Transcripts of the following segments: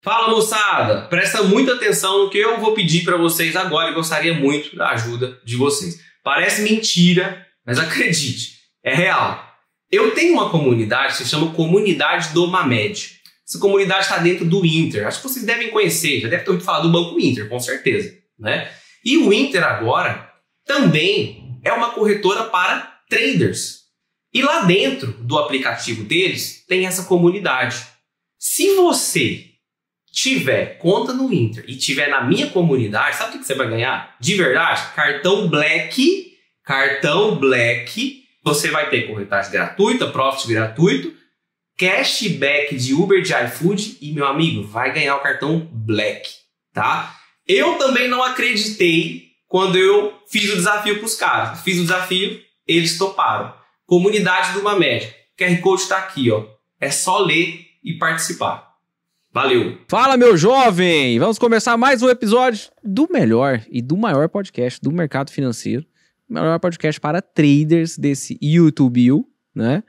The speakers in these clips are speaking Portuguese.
Fala moçada, presta muita atenção no que eu vou pedir para vocês agora e gostaria muito da ajuda de vocês. Parece mentira, mas acredite, é real. Eu tenho uma comunidade que se chama Comunidade do Mamed. Essa comunidade está dentro do Inter. Acho que vocês devem conhecer, já deve ter ouvido falar do Banco Inter, com certeza. Né? E o Inter agora também é uma corretora para traders. E lá dentro do aplicativo deles tem essa comunidade. Se você tiver conta no Inter e tiver na minha comunidade, sabe o que você vai ganhar? De verdade, cartão Black, cartão Black, você vai ter corretagem gratuita, profit gratuito, cashback de Uber, de iFood e meu amigo, vai ganhar o cartão Black, tá? Eu também não acreditei quando eu fiz o desafio para os caras. Fiz o desafio, eles toparam. Comunidade do Mamed. QR Code está aqui, ó. É só ler e participar. Valeu. Fala, meu jovem! Vamos começar mais um episódio do melhor e do maior podcast do mercado financeiro. O melhor podcast para traders desse YouTube, né?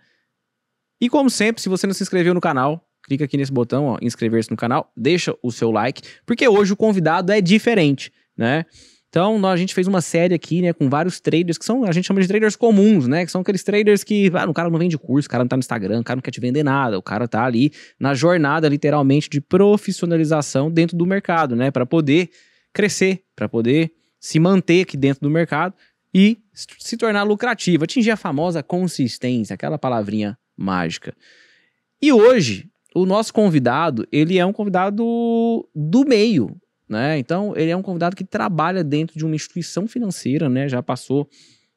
E como sempre, se você não se inscreveu no canal, clica aqui nesse botão, ó, inscrever-se no canal, deixa o seu like, porque hoje o convidado é diferente, né? Então, a gente fez uma série aqui, né, com vários traders que são, a gente chama de traders comuns, né, que são aqueles traders que, ah, o cara não vende curso, o cara não tá no Instagram, o cara não quer te vender nada, o cara tá ali na jornada, literalmente, de profissionalização dentro do mercado, né, para poder crescer, para poder se manter aqui dentro do mercado e se tornar lucrativo, atingir a famosa consistência, aquela palavrinha mágica. E hoje, o nosso convidado, ele é um convidado do meio, né? Então, ele é um convidado que trabalha dentro de uma instituição financeira, né? Já passou,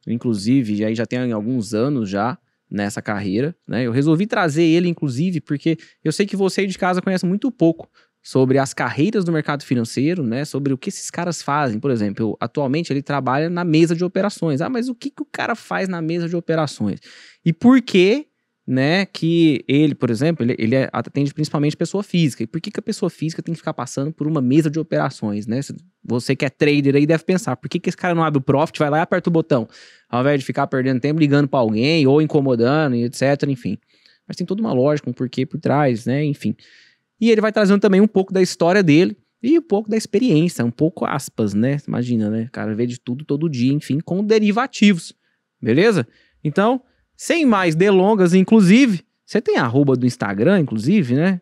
inclusive, aí já tem alguns anos já nessa carreira, né? Eu resolvi trazer ele, inclusive, porque eu sei que você aí de casa conhece muito pouco sobre as carreiras do mercado financeiro, né? Sobre o que esses caras fazem. Por exemplo, atualmente ele trabalha na mesa de operações. Ah, mas o que, que o cara faz na mesa de operações? E por que né, que ele, por exemplo, ele, ele atende principalmente pessoa física. E por que, que a pessoa física tem que ficar passando por uma mesa de operações, né? Você que é trader aí deve pensar, por que, que esse cara não abre o profit, vai lá e aperta o botão, ao invés de ficar perdendo tempo ligando para alguém ou incomodando e etc, enfim. Mas tem toda uma lógica, um porquê por trás, né, enfim. E ele vai trazendo também um pouco da história dele e um pouco da experiência, um pouco aspas, né? Imagina, né? O cara vê de tudo todo dia, enfim, com derivativos, beleza? Então, sem mais delongas, inclusive, você tem arroba do Instagram, inclusive, né?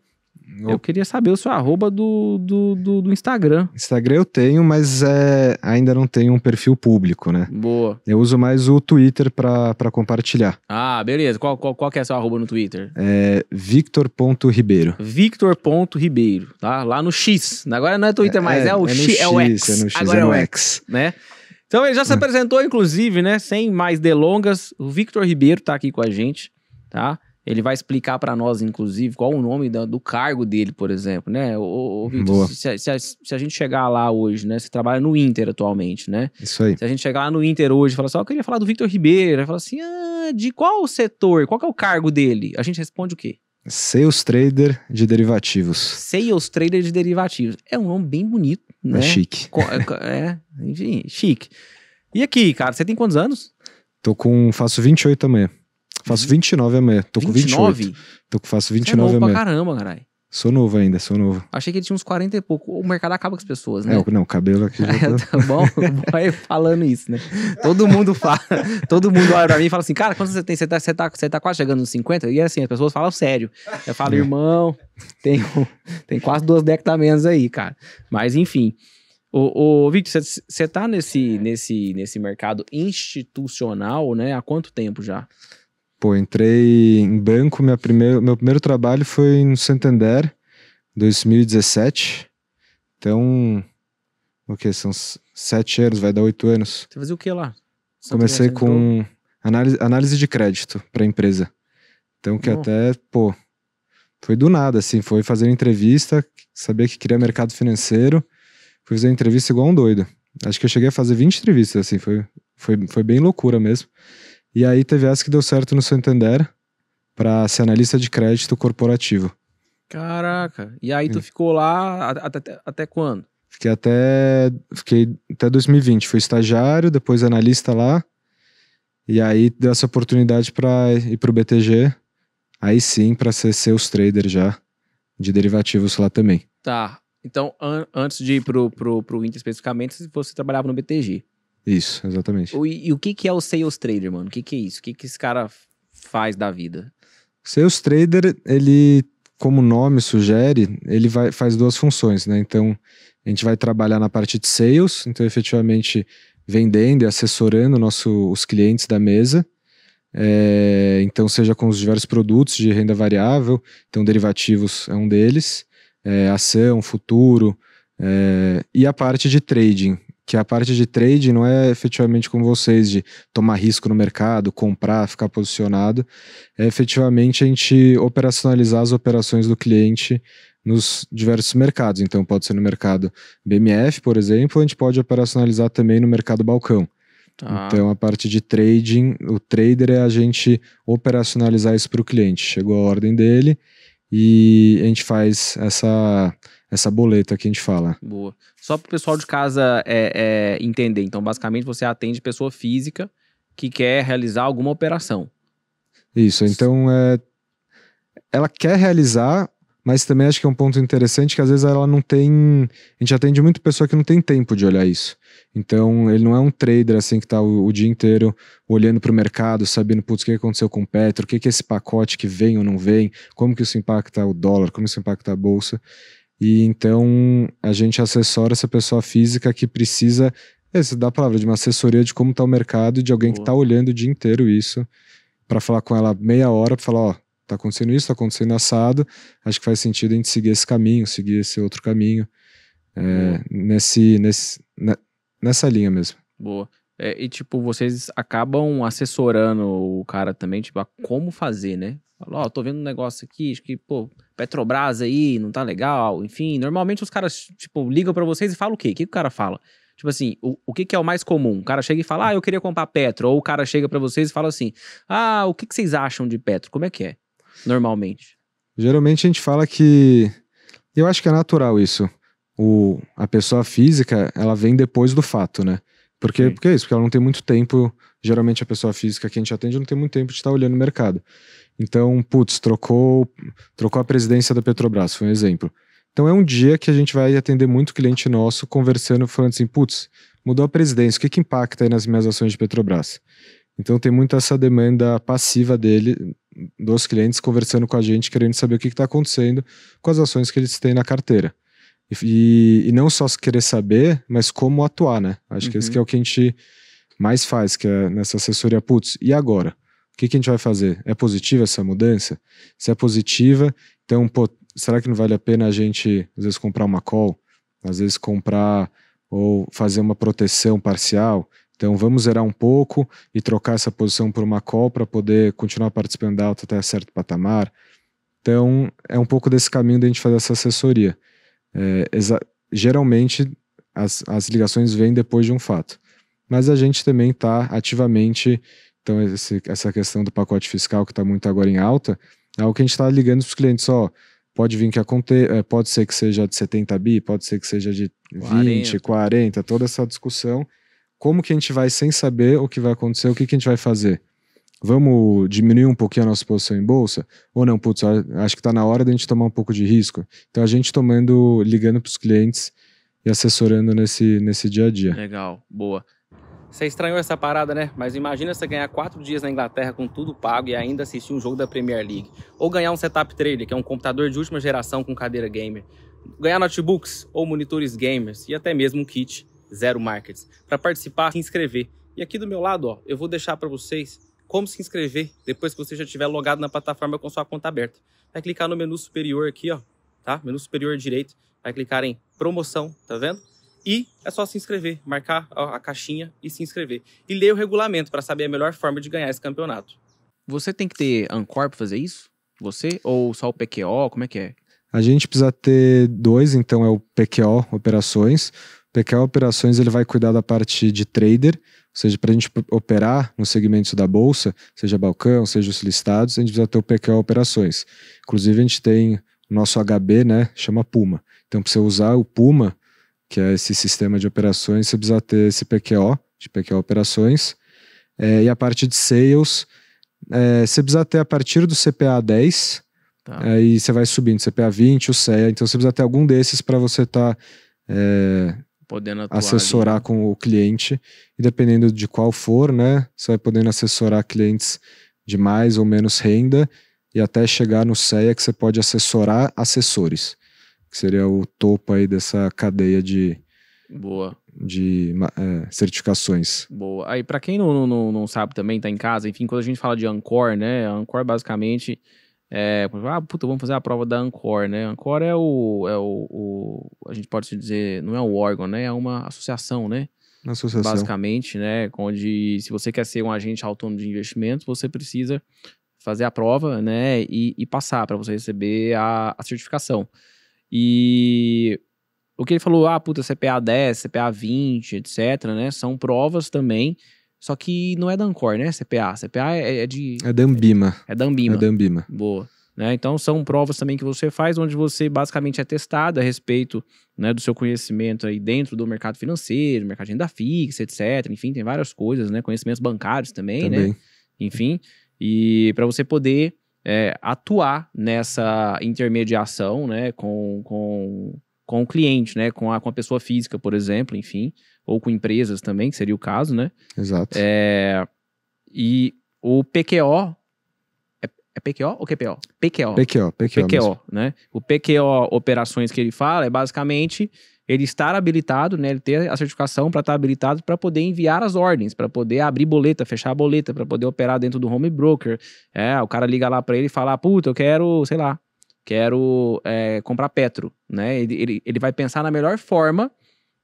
Eu queria saber o seu arroba do, do, do, do, Instagram. Instagram eu tenho, mas é, ainda não tenho um perfil público, né? Boa. Eu uso mais o Twitter para compartilhar. Ah, beleza. Qual, qual, qual que é seu arroba no Twitter? É victor.ribeiro. Victor.ribeiro, tá? Lá no X. Agora não é Twitter é, mais, é, é o X, X, é o X. É no X, Agora é, é o X. X né? Então ele já se hum. apresentou, inclusive, né? Sem mais delongas, o Victor Ribeiro tá aqui com a gente, tá? Ele vai explicar para nós, inclusive, qual o nome do, do cargo dele, por exemplo, né? Ô, ô Victor, se, se, a, se, a gente chegar lá hoje, né? Você trabalha no Inter atualmente, né? Isso aí. Se a gente chegar lá no Inter hoje e falar assim, oh, eu queria falar do Victor Ribeiro, aí fala assim, ah, de qual setor, qual é o cargo dele? A gente responde o quê? Sales Trader de Derivativos. Sales Trader de Derivativos. É um nome bem bonito. É né? É chique. É, enfim, chique. E aqui, cara, você tem quantos anos? Tô com. Faço 28 amanhã. Faço 29 uhum. amanhã. Tô 29? com 28. Tô com faço 29 você é bom amanhã. pra caramba, caralho. Sou novo ainda, sou novo. Achei que ele tinha uns 40 e pouco. O mercado acaba com as pessoas, né? É, não, o cabelo aqui. Já tá, tá bom, vai falando isso, né? Todo mundo fala, todo mundo olha pra mim e fala assim, cara, quando você tem? Você tá, você tá, você tá quase chegando nos 50? E assim, as pessoas falam sério. Eu falo, é. irmão, tem, tem quase duas décadas menos aí, cara. Mas enfim. Ô, Victor, você tá nesse, nesse, nesse mercado institucional, né? Há quanto tempo já? Pô, entrei em banco, minha meu primeiro trabalho foi no Santander, 2017. Então, o que? São sete anos, vai dar oito anos. Você fazia o que lá? Santander, Comecei com análise, análise de crédito para empresa. Então, que até, pô, foi do nada, assim. Foi fazer entrevista, sabia que queria mercado financeiro. Fui fazer entrevista igual um doido. Acho que eu cheguei a fazer 20 entrevistas, assim. Foi, foi, foi bem loucura mesmo. E aí teve essa que deu certo no Santander para ser analista de crédito corporativo. Caraca. E aí tu ficou lá até, até quando? Fiquei até fiquei até 2020, fui estagiário, depois analista lá. E aí deu essa oportunidade para ir para o BTG. Aí sim, para ser seus trader já de derivativos lá também. Tá. Então, an antes de ir pro, pro, pro Inter especificamente, você trabalhava no BTG. Isso, exatamente. O, e o que, que é o sales trader, mano? O que, que é isso? O que, que esse cara faz da vida? Sales trader, ele, como o nome sugere, ele vai, faz duas funções, né? Então, a gente vai trabalhar na parte de sales, então efetivamente vendendo e assessorando nosso, os clientes da mesa. É, então, seja com os diversos produtos de renda variável, então derivativos é um deles, é, ação, futuro, é, e a parte de trading que a parte de trade não é efetivamente com vocês de tomar risco no mercado, comprar, ficar posicionado, é efetivamente a gente operacionalizar as operações do cliente nos diversos mercados. Então pode ser no mercado BMF, por exemplo, a gente pode operacionalizar também no mercado balcão. Ah. Então a parte de trading, o trader é a gente operacionalizar isso para o cliente. Chegou a ordem dele e a gente faz essa essa boleta que a gente fala. Boa. Só para o pessoal de casa é, é, entender, então basicamente você atende pessoa física que quer realizar alguma operação. Isso, então é, ela quer realizar, mas também acho que é um ponto interessante que às vezes ela não tem. A gente atende muito pessoa que não tem tempo de olhar isso. Então ele não é um trader assim que está o, o, dia inteiro olhando para o mercado, sabendo putz, o que aconteceu com o Petro, o que, que é esse pacote que vem ou não vem, como que isso impacta o dólar, como isso impacta a bolsa. E então a gente assessora essa pessoa física que precisa, essa é, dá a palavra, de uma assessoria de como está o mercado e de alguém Boa. que está olhando o dia inteiro isso, para falar com ela meia hora, para falar: ó, está acontecendo isso, está acontecendo assado, acho que faz sentido a gente seguir esse caminho, seguir esse outro caminho, é, nesse, nesse, nessa linha mesmo. Boa. É, e, tipo, vocês acabam assessorando o cara também, tipo, a como fazer, né? Falou, ó, oh, tô vendo um negócio aqui, acho que, pô, Petrobras aí não tá legal, enfim. Normalmente os caras, tipo, ligam para vocês e falam o quê? O que, que o cara fala? Tipo assim, o, o que, que é o mais comum? O cara chega e fala, ah, eu queria comprar Petro. Ou o cara chega para vocês e fala assim, ah, o que, que vocês acham de Petro? Como é que é? Normalmente. Geralmente a gente fala que. Eu acho que é natural isso. O, a pessoa física, ela vem depois do fato, né? Porque, porque é isso, porque ela não tem muito tempo. Geralmente a pessoa física que a gente atende não tem muito tempo de estar olhando o mercado. Então, putz, trocou, trocou a presidência da Petrobras, foi um exemplo. Então é um dia que a gente vai atender muito cliente nosso conversando, falando assim, putz, mudou a presidência, o que, que impacta aí nas minhas ações de Petrobras? Então tem muito essa demanda passiva dele, dos clientes conversando com a gente, querendo saber o que está acontecendo com as ações que eles têm na carteira. E, e, não só querer saber, mas como atuar, né? Acho uhum. que esse uhum. que é o que a gente mais faz, que é nessa assessoria, putz, e agora? O que, que a gente vai fazer? É positiva essa mudança? Se é positiva, então, pô, será que não vale a pena a gente, às vezes, comprar uma call? Às vezes, comprar ou fazer uma proteção parcial? Então, vamos zerar um pouco e trocar essa posição por uma call para poder continuar participando da alta até certo patamar. Então, é um pouco desse caminho da gente fazer essa assessoria. É, geralmente, as, as ligações vêm depois de um fato. Mas a gente também está ativamente então, esse, essa questão do pacote fiscal que está muito agora em alta, é o que a gente está ligando para os clientes, ó, pode vir que aconteça, é, pode ser que seja de 70 bi, pode ser que seja de 20, 40, toda essa discussão. Como que a gente vai, sem saber o que vai acontecer, o que, que a gente vai fazer? Vamos diminuir um pouquinho a nossa posição em bolsa? Ou não, putz, acho que está na hora da gente tomar um pouco de risco. Então, a gente tomando, ligando para os clientes e assessorando nesse, nesse dia a dia. Legal, boa. Você estranhou essa parada, né? Mas imagina você ganhar quatro dias na Inglaterra com tudo pago e ainda assistir um jogo da Premier League. Ou ganhar um setup trailer, que é um computador de última geração com cadeira gamer. Ganhar notebooks ou monitores gamers e até mesmo um kit Zero Markets. Para participar, se inscrever. E aqui do meu lado, ó, eu vou deixar para vocês como se inscrever depois que você já estiver logado na plataforma com sua conta aberta. Vai clicar no menu superior aqui, ó, tá? Menu superior direito, vai clicar em promoção, tá vendo? E é só se inscrever, marcar a caixinha e se inscrever. E ler o regulamento para saber a melhor forma de ganhar esse campeonato. Você tem que ter Ancor para fazer isso? Você? Ou só o PQO? Como é que é? A gente precisa ter dois, então é o PQO Operações. O PQO Operações ele vai cuidar da parte de trader, ou seja, para a gente operar nos segmentos da bolsa, seja balcão, seja os listados, a gente precisa ter o PQO Operações. Inclusive, a gente tem o nosso HB, né? Chama Puma. Então, para você usar o Puma, que é esse sistema de operações, você precisa ter esse PQO, de PQO Operações, é, e a parte de Sales, é, você precisa ter a partir do CPA 10, tá. aí é, você vai subindo, CPA 20, o CEA, então você precisa ter algum desses para você estar... Tá, é, podendo assessorar ali, né? com o cliente e dependendo de qual for, né, você vai podendo assessorar clientes de mais ou menos renda e até chegar no CEA que você pode assessorar assessores que seria o topo aí dessa cadeia de, Boa. De é, certificações. Boa. Aí, para quem não, não, não sabe também, tá em casa, enfim, quando a gente fala de Ancor, né? Ancor basicamente é. Ah, puta, vamos fazer a prova da Ancor, né? Ancor é o. É o, o a gente pode dizer, não é um órgão, né? É uma associação, né? Associação. Basicamente, né? Onde, se você quer ser um agente autônomo de investimentos, você precisa fazer a prova, né? E, e passar para você receber a, a certificação. E o que ele falou, ah, puta, CPA 10, CPA 20, etc, né? São provas também, só que não é da Ancor, né? CPA, CPA é, é de... É da Ambima. É, é da Ambima. É da Ambima. Boa. Né? Então, são provas também que você faz, onde você basicamente é testado a respeito né, do seu conhecimento aí dentro do mercado financeiro, mercado de renda fixa, etc. Enfim, tem várias coisas, né? Conhecimentos bancários também, né, também. né? Enfim, e para você poder é, atuar nessa intermediação né, com, com, com o cliente, né, com, a, com a pessoa física, por exemplo, enfim, ou com empresas também, que seria o caso, né? Exato. É, e o PQO, é, é PQO ou QPO? PQO. PQO, PQO. PQO, mesmo. né? O PQO, operações que ele fala, é basicamente ele estar habilitado, né, ele ter a certificação para estar tá habilitado para poder enviar as ordens, para poder abrir boleta, fechar a boleta, para poder operar dentro do home broker. É, o cara liga lá para ele e fala: "Puta, eu quero, sei lá, quero é, comprar Petro", né? Ele, ele, ele vai pensar na melhor forma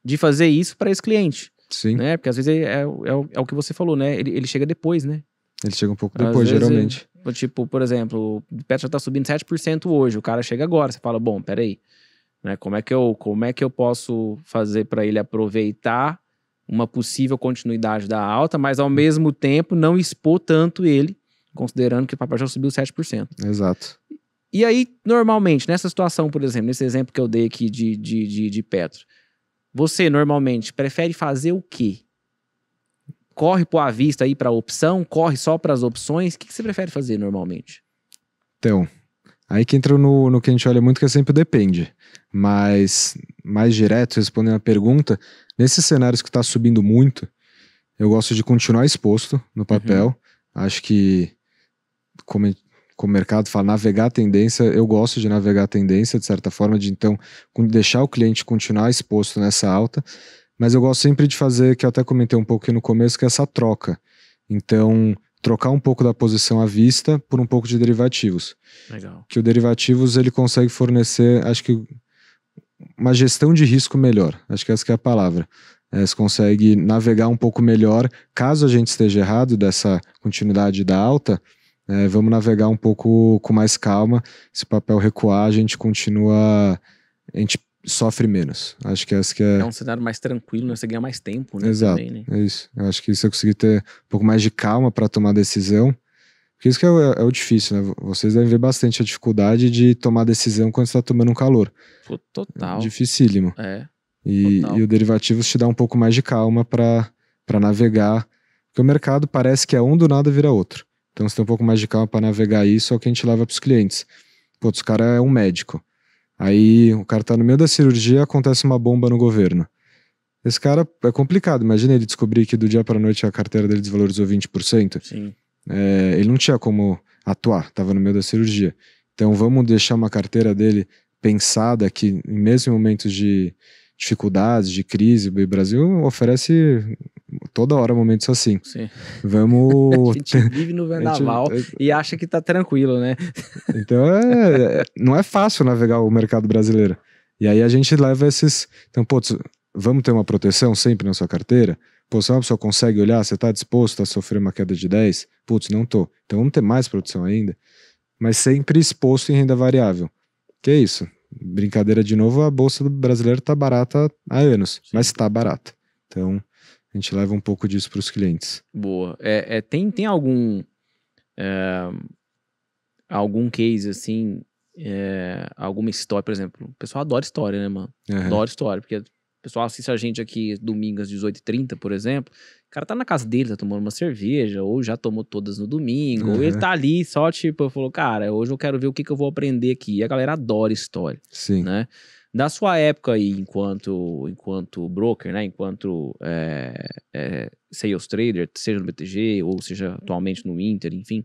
de fazer isso para esse cliente. Sim. Né? Porque às vezes é, é, é, é, o que você falou, né? Ele, ele chega depois, né? Ele chega um pouco depois, geralmente. tipo, por exemplo, o Petro já tá subindo 7% hoje, o cara chega agora, você fala: "Bom, peraí, aí, né? Como, é que eu, como é que eu posso fazer para ele aproveitar uma possível continuidade da alta, mas ao mesmo tempo não expor tanto ele, considerando que o papel já subiu 7%. Exato. E aí, normalmente, nessa situação, por exemplo, nesse exemplo que eu dei aqui de, de, de, de Petro, você normalmente prefere fazer o quê? Corre por à vista aí para a opção? Corre só para as opções? O que, que você prefere fazer normalmente? Então, Aí que entra no, no que a gente olha muito, que é sempre depende. Mas, mais direto, respondendo a pergunta, nesses cenários que está subindo muito, eu gosto de continuar exposto no uhum. papel. Uhum. Acho que, como, como o mercado fala, navegar a tendência, eu gosto de navegar a tendência, de certa forma, de então deixar o cliente continuar exposto nessa alta. Mas eu gosto sempre de fazer, que eu até comentei um pouco aqui no começo, que é essa troca. Então, trocar um pouco da posição à vista por um pouco de derivativos. Legal. Que o derivativos ele consegue fornecer, acho que uma gestão de risco melhor. Acho que essa que é a palavra. É, você consegue navegar um pouco melhor, caso a gente esteja errado dessa continuidade da alta, é, vamos navegar um pouco com mais calma. se o papel recuar, a gente continua, a gente sofre menos. Acho que essa é que é. É um cenário mais tranquilo, né? Você ganha mais tempo, né? Exato. Também, né? É isso. Eu acho que se eu conseguir ter um pouco mais de calma para tomar decisão. Porque isso que é, é, o difícil, né? Vocês devem ver bastante a dificuldade de tomar decisão quando você está tomando um calor. Pô, total. É dificílimo. É. E, e o derivativo te dá um pouco mais de calma para navegar. Porque o mercado parece que é um do nada vira outro. Então você tem um pouco mais de calma para navegar isso, é o que a gente leva para os clientes. Pô, os cara é um médico. Aí o cara tá no meio da cirurgia, acontece uma bomba no governo. Esse cara é complicado. Imagina ele descobrir que do dia para noite a carteira dele desvalorizou 20%. Sim. É, ele não tinha como atuar, estava no meio da cirurgia. Então vamos deixar uma carteira dele pensada que, mesmo em momentos de dificuldades, de crise, o Brasil oferece toda hora momentos assim. Sim. Vamos. a gente vive no vendaval gente... É e acha que tá tranquilo, né? então é, é... não é fácil navegar o mercado brasileiro. E aí a gente leva esses. Então, pô, vamos ter uma proteção sempre na sua carteira? Pô, se uma pessoa consegue olhar, você está disposto a sofrer uma queda de 10? Putz, não tô. Então vamos ter mais produção ainda. Mas sempre exposto em renda variável. Que é isso. Brincadeira de novo, a bolsa brasileira está barata há anos, Sim. mas está barata. Então, a gente leva um pouco disso para os clientes. Boa. É, é, tem, tem algum. É, algum case assim. É, alguma história, por exemplo. O pessoal adora história, né, mano? Uhum. Adora história, porque o pessoal assiste a gente aqui domingo às 18h30, por exemplo. O cara tá na casa dele, tá tomando uma cerveja, ou já tomou todas no domingo, uhum. ou ele tá ali só tipo, falou, cara, hoje eu quero ver o que, que eu vou aprender aqui. E a galera adora história. Sim. Né? na sua época aí enquanto, enquanto broker, né? Enquanto é, é, sales trader, seja no BTG ou seja atualmente no Inter, enfim.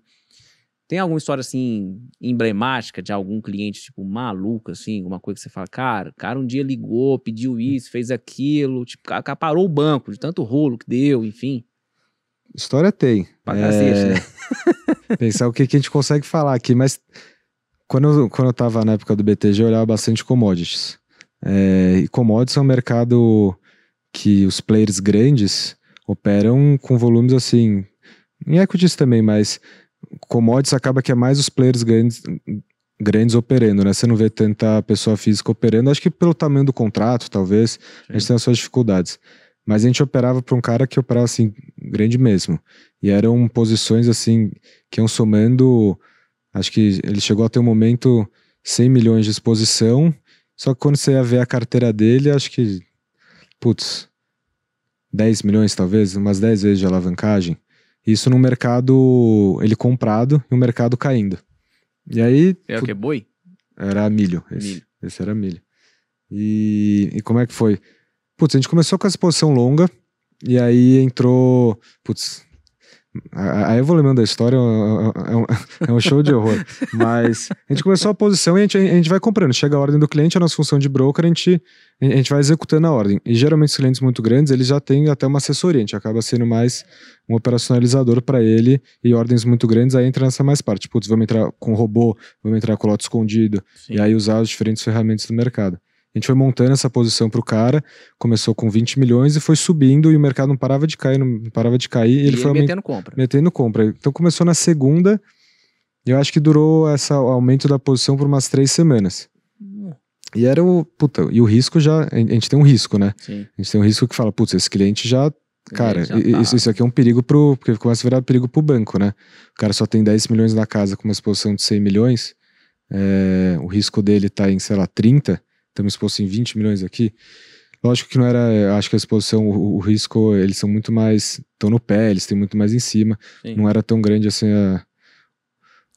Tem alguma história, assim, emblemática de algum cliente, tipo, maluco, assim? Alguma coisa que você fala, cara, o cara um dia ligou, pediu isso, fez aquilo. Tipo, acaparou o banco de tanto rolo que deu, enfim. História tem. Pra é... né? Pensar o que, que a gente consegue falar aqui, mas quando eu, quando eu tava na época do BTG, eu olhava bastante commodities. É, e commodities é um mercado que os players grandes operam com volumes assim, em equities também, mas commodities acaba que é mais os players grandes, grandes operando, né? Você não vê tanta pessoa física operando, acho que pelo tamanho do contrato, talvez, Sim. a gente tenha suas dificuldades. Mas a gente operava para um cara que operava assim, grande mesmo. E eram posições assim, que iam somando. Acho que ele chegou a ter um momento 100 milhões de exposição só que quando você ia ver a carteira dele, acho que, putz, 10 milhões talvez, umas 10 vezes de alavancagem. Isso no mercado, ele comprado e o mercado caindo. E aí. É o que? Boi? Era milho. Esse, milho. esse era milho. E, e como é que foi? Putz, a gente começou com a exposição longa e aí entrou. Putz, a, vou evolução da história é, é, é um, é um, show de horror. Mas a gente começou a posição e a gente, a gente vai comprando. Chega a ordem do cliente, a nossa função de broker, a gente, a gente vai executando a ordem. E geralmente os clientes muito grandes, eles já têm até uma assessoria. A gente acaba sendo mais um operacionalizador para ele e ordens muito grandes, aí entra nessa mais parte. Putz, vamos entrar com robô, vamos entrar com lote escondido. Sim. E aí usar as diferentes ferramentas do mercado. A gente foi montando essa posição para o cara, começou com 20 milhões e foi subindo e o mercado não parava de cair, não parava de cair. E, e ele foi metendo compra. Metendo compra. Então começou na segunda, eu acho que durou esse aumento da posição por umas três semanas. Hum. E era o. Puta, e o risco já. A gente tem um risco, né? Sim. A gente tem um risco que fala, putz, esse cliente já Cara, isso, tá. isso, aqui é um perigo pro. Porque começa a virar perigo pro banco, né? O cara só tem 10 milhões na casa com uma exposição de 100 milhões, é, o risco dele tá em, sei lá, 30 estamos expostos em 20 milhões aqui. Lógico que não era, acho que a exposição, o, o risco, eles são muito mais, estão no pé, eles têm muito mais em cima. Sim. Não era tão grande assim a,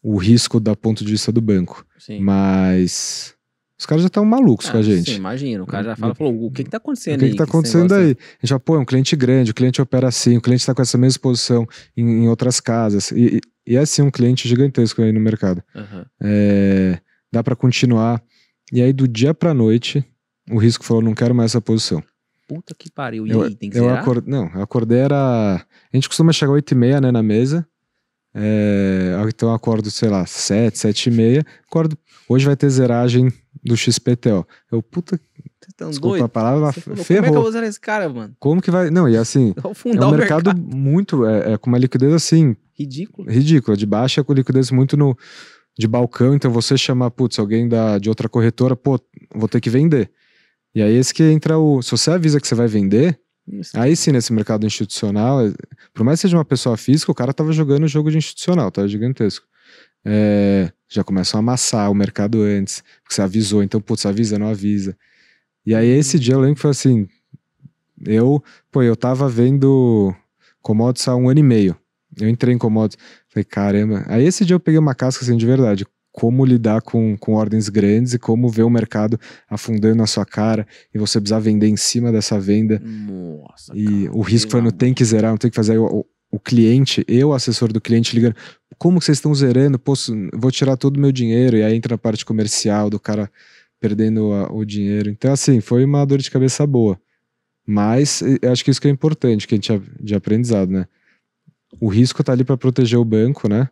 o risco da ponto de vista do banco. Sim. Mas os caras já estão malucos ah, com a ah, gente. imagina. O cara já fala, falou, o que está tá acontecendo aí? O que está acontecendo aí? gente Já, pô, é um cliente grande, o cliente opera assim, o cliente está com essa mesma exposição em, em outras casas. E, e, e, é, assim um cliente gigantesco aí no mercado. Uhum. É, dá para continuar e aí, do dia pra noite, o risco falou: não quero mais essa posição. Puta que pariu. E eu, aí, tem que eu acorde... Não, eu acordei era. A gente costuma chegar 8h30, né, na mesa. É... Ah, então eu acordo, sei lá, 7, 7 e meia. Acordo. Hoje vai ter zeragem do XPTO. Eu, puta. Você tá Desculpa doido? a palavra, falou, ferrou. Como é que eu vou usar esse cara, mano? Como que vai. Não, e assim. é um mercado, mercado, muito. É, é, com uma liquidez assim. Ridícula. Ridícula, de baixa, com liquidez muito no, de balcão, então você chamar, putz, alguém da, de outra corretora, pô, vou ter que vender. E aí é esse que entra o. Se você avisa que você vai vender, Isso. aí sim, nesse mercado institucional, é, por mais que seja uma pessoa física, o cara tava jogando jogo de institucional, tá gigantesco. É, já começam a amassar o mercado antes, porque você avisou, então, putz, avisa, não avisa. E aí uhum. esse dia eu lembro que foi assim. Eu, pô, eu tava vendo Commodities há um ano e meio. Eu entrei em comodos. Falei, caramba. Aí esse dia eu peguei uma casca assim de verdade. Como lidar com, com ordens grandes e como ver o mercado afundando na sua cara e você precisar vender em cima dessa venda. Nossa. E cara, o risco foi não tem que zerar, não tem que fazer. Aí, o, o cliente, eu, assessor do cliente, ligando: como vocês estão zerando? Posso, vou tirar todo o meu dinheiro. E aí entra a parte comercial do cara perdendo a, o dinheiro. Então, assim, foi uma dor de cabeça boa. Mas eu acho que isso que é importante, que a gente de aprendizado, né? o risco está ali para proteger o banco, né?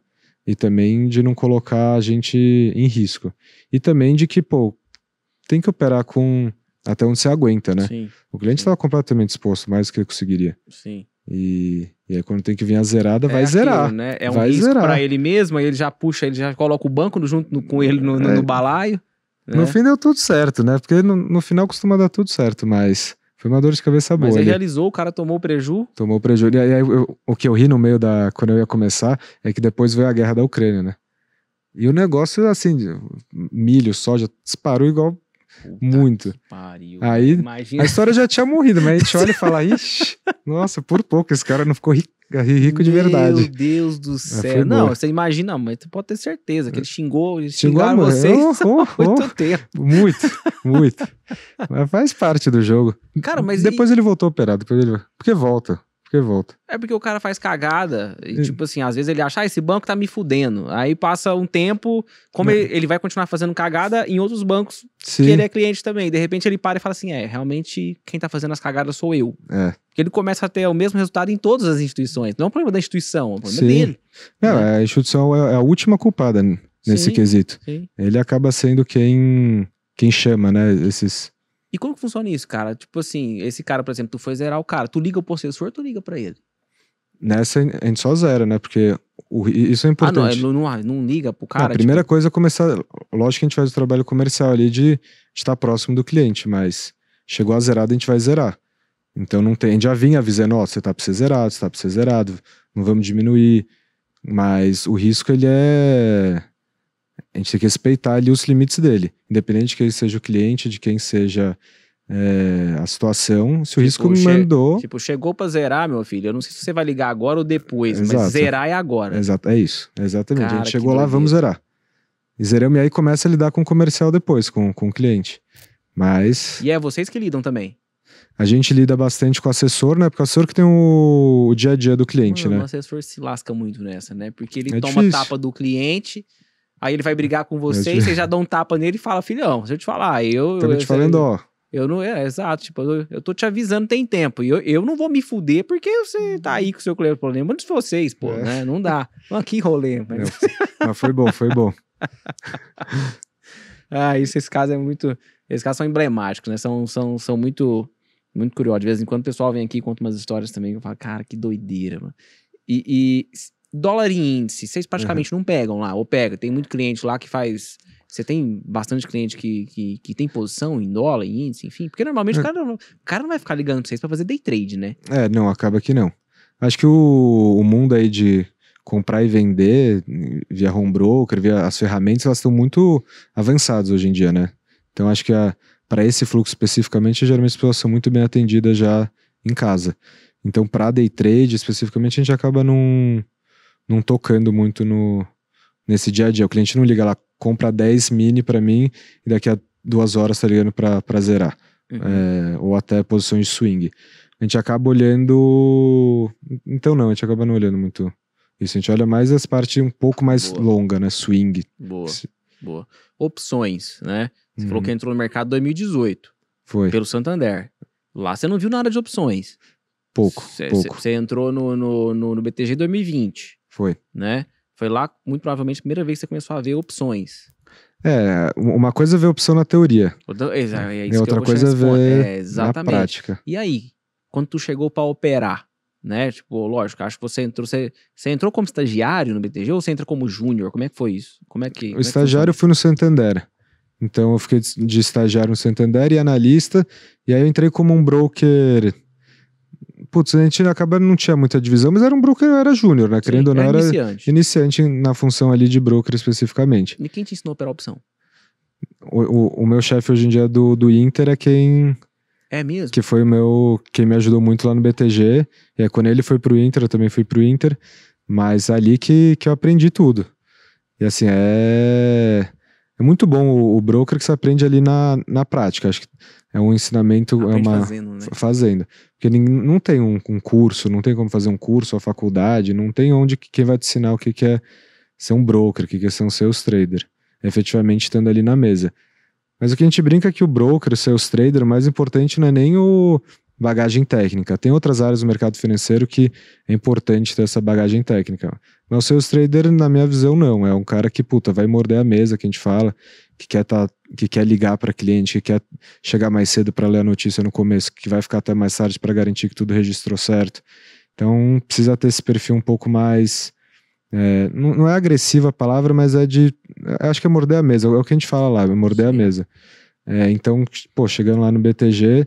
E também de não colocar a gente em risco. E também de que, pô, tem que operar com até onde você aguenta, né? Sim, o cliente estava completamente exposto, mais do que ele conseguiria. Sim. E, e aí, quando tem que vir a zerada, vai é aquilo, zerar. Né? É um vai risco para ele mesmo, aí ele já puxa, ele já coloca o banco junto com ele no, no, é. no balaio. Né? No fim deu tudo certo, né? Porque no, no final costuma dar tudo certo, mas foi uma dor de cabeça boa. Mas ele realizou, o cara tomou o preju? Tomou o preju. E aí, eu, o que eu ri no meio da. Quando eu ia começar, é que depois veio a guerra da Ucrânia, né? E o negócio, assim, milho, soja, disparou igual muito. Pariu. Aí Imagina. a história já tinha morrido, mas a gente olha e fala, ixi, nossa, por pouco esse cara não ficou rico rico de Meu verdade. Meu Deus do é, céu. Não, você imagina, mas você pode ter certeza que ele xingou, ele xingou xingaram vocês oh, oh, muito oh. tempo. Muito, muito. mas faz parte do jogo. Cara, mas depois e... ele voltou operado, porque, ele... porque volta porque volta. É porque o cara faz cagada e, é. tipo assim, às vezes ele acha, ah, esse banco tá me fudendo. Aí passa um tempo, como é. ele, ele, vai continuar fazendo cagada em outros bancos Sim. que ele é cliente também. De repente ele para e fala assim: é, realmente quem tá fazendo as cagadas sou eu. É. Porque ele começa a ter o mesmo resultado em todas as instituições. Não é um problema da instituição, é um problema Sim. dele. Né? a instituição é, é a última culpada nesse Sim. quesito. Ele acaba sendo quem, quem chama, né, esses e como que funciona isso, cara? Tipo assim, esse cara, por exemplo, tu foi zerar o cara, tu liga o processor, tu liga para ele. Nessa a gente só zera, né? Porque o, isso é importante. Ah, não, é, não, ah, não liga pro cara. Não, a primeira tipo... coisa é começar. Lógico que a gente faz o trabalho comercial ali de, de estar próximo do cliente, mas chegou a zerado, a gente vai zerar. Então não tem. A gente já vinha avisando, ó, oh, você tá pra ser zerado, você tá pra ser zerado, não vamos diminuir. Mas o risco ele é a gente tem que respeitar ali os limites dele, independente de quem seja o cliente, de quem seja é, a situação, se o tipo, risco me mandou. Tipo, chegou pra zerar, meu filho. Eu não sei se você vai ligar agora ou depois, Exato. mas zerar é agora. Exato, é isso. Exatamente. Cara, a gente chegou lá, vamos zerar. E zeramos, e aí começa a lidar com o comercial depois, com, com o cliente. Mas. E é vocês que lidam também. A gente lida bastante com o assessor, né? Porque o assessor que tem o, o dia a dia do cliente, Mano, né? O assessor se lasca muito nessa, né? Porque ele é toma difícil. tapa do cliente, Aí ele vai brigar com você te... e você já dá um tapa nele e fala, filhão, se eu te falar, eu. Tô eu, te falando, ó. Eu não, é, exato, tipo, eu, eu, tô te avisando tem tempo. E eu, eu não vou me fuder porque você tá aí com o seu cliente. Problema é de vocês, pô, é. né? Não dá. Mano, que rolê. Mas... mas foi bom, foi bom. ah, isso, esse caso é muito. Esses casos são emblemáticos, né? São, são, são muito, muito curiosos. De vez em quando o pessoal vem aqui e conta umas histórias também. Eu falo, cara, que doideira, mano. E, e dólar em índice, vocês uhum. praticamente uhum. não pegam lá, ou pega. Tem muito cliente lá que faz. Você tem bastante cliente que, que, que tem posição em dólar, em índice, enfim. Porque normalmente o, é. cara, o cara não vai ficar ligando pra vocês pra fazer day trade, né? É, não, acaba que não. Acho que o, o mundo aí de comprar e vender via home broker, via as ferramentas, elas estão muito avançadas hoje em dia, né? Então acho que para esse fluxo especificamente, geralmente as pessoas são muito bem atendidas já em casa. Então para day trade especificamente a gente acaba não não tocando muito no nesse dia a dia. O cliente não liga lá, compra 10 mini para mim e daqui a duas horas tá ligando pra, pra zerar. Uhum. É, ou até posições de swing. A gente acaba olhando. Então não, a gente acaba não olhando muito isso. A gente olha mais as partes um pouco mais Boa. longa, né? Swing. Boa. Se... Boa. Opções, né? Você uhum. falou que entrou no mercado em 2018. Foi. Pelo Santander. Lá você não viu nada de opções. Pouco. Você entrou no, no, no, no BTG 2020. Foi. Né? Foi lá, muito provavelmente, a primeira vez que você começou a ver opções. É, uma coisa é ver opção na teoria. Outra, é, é isso é. outra coisa é ver é, na prática. E aí, quando tu chegou para operar, né? Tipo, lógico, acho que você entrou, você, você entrou como estagiário no BTG ou você entra como júnior? Como é que foi isso? Como é que? É o estagiário é que eu fui no Santander. Então eu fiquei de estagiário no Santander e analista, e aí eu entrei como um broker putz, a gente acaba não tinha muita divisão, mas era um broker, eu era júnior, né? Querendo ou não, era iniciante. iniciante na função ali de broker especificamente. E quem te ensinou a operar a opção? O, o, o, meu chefe hoje em dia do, do Inter é quem. É mesmo? Que foi o meu. Quem me ajudou muito lá no BTG. E aí, quando ele foi pro Inter, eu também fui pro Inter. Mas ali que, que eu aprendi tudo. E assim, é. É muito bom o, o, broker que você aprende ali na, na prática. Acho que é um ensinamento. é uma, fazendo, né? Fazendo. Porque não tem um, um, curso, não tem como fazer um curso, a faculdade, não tem onde quem vai te ensinar o que, que é ser um broker, o que, que é ser um sales trader. Efetivamente estando ali na mesa. Mas o que a gente brinca é que o broker, sales trader, o mais importante não é nem o bagagem técnica. Tem outras áreas do mercado financeiro que é importante ter essa bagagem técnica. Mas o sales trader, na minha visão, não. É um cara que, puta, vai morder a mesa que a gente fala, que quer, tá, que quer ligar para cliente, que quer chegar mais cedo para ler a notícia no começo, que vai ficar até mais tarde para garantir que tudo registrou certo. Então, precisa ter esse perfil um pouco mais. É, não, é agressiva a palavra, mas é de. É, acho que é morder a mesa, é o que a gente fala lá, é morder Sim. a mesa. É, então, pô, chegando lá no BTG,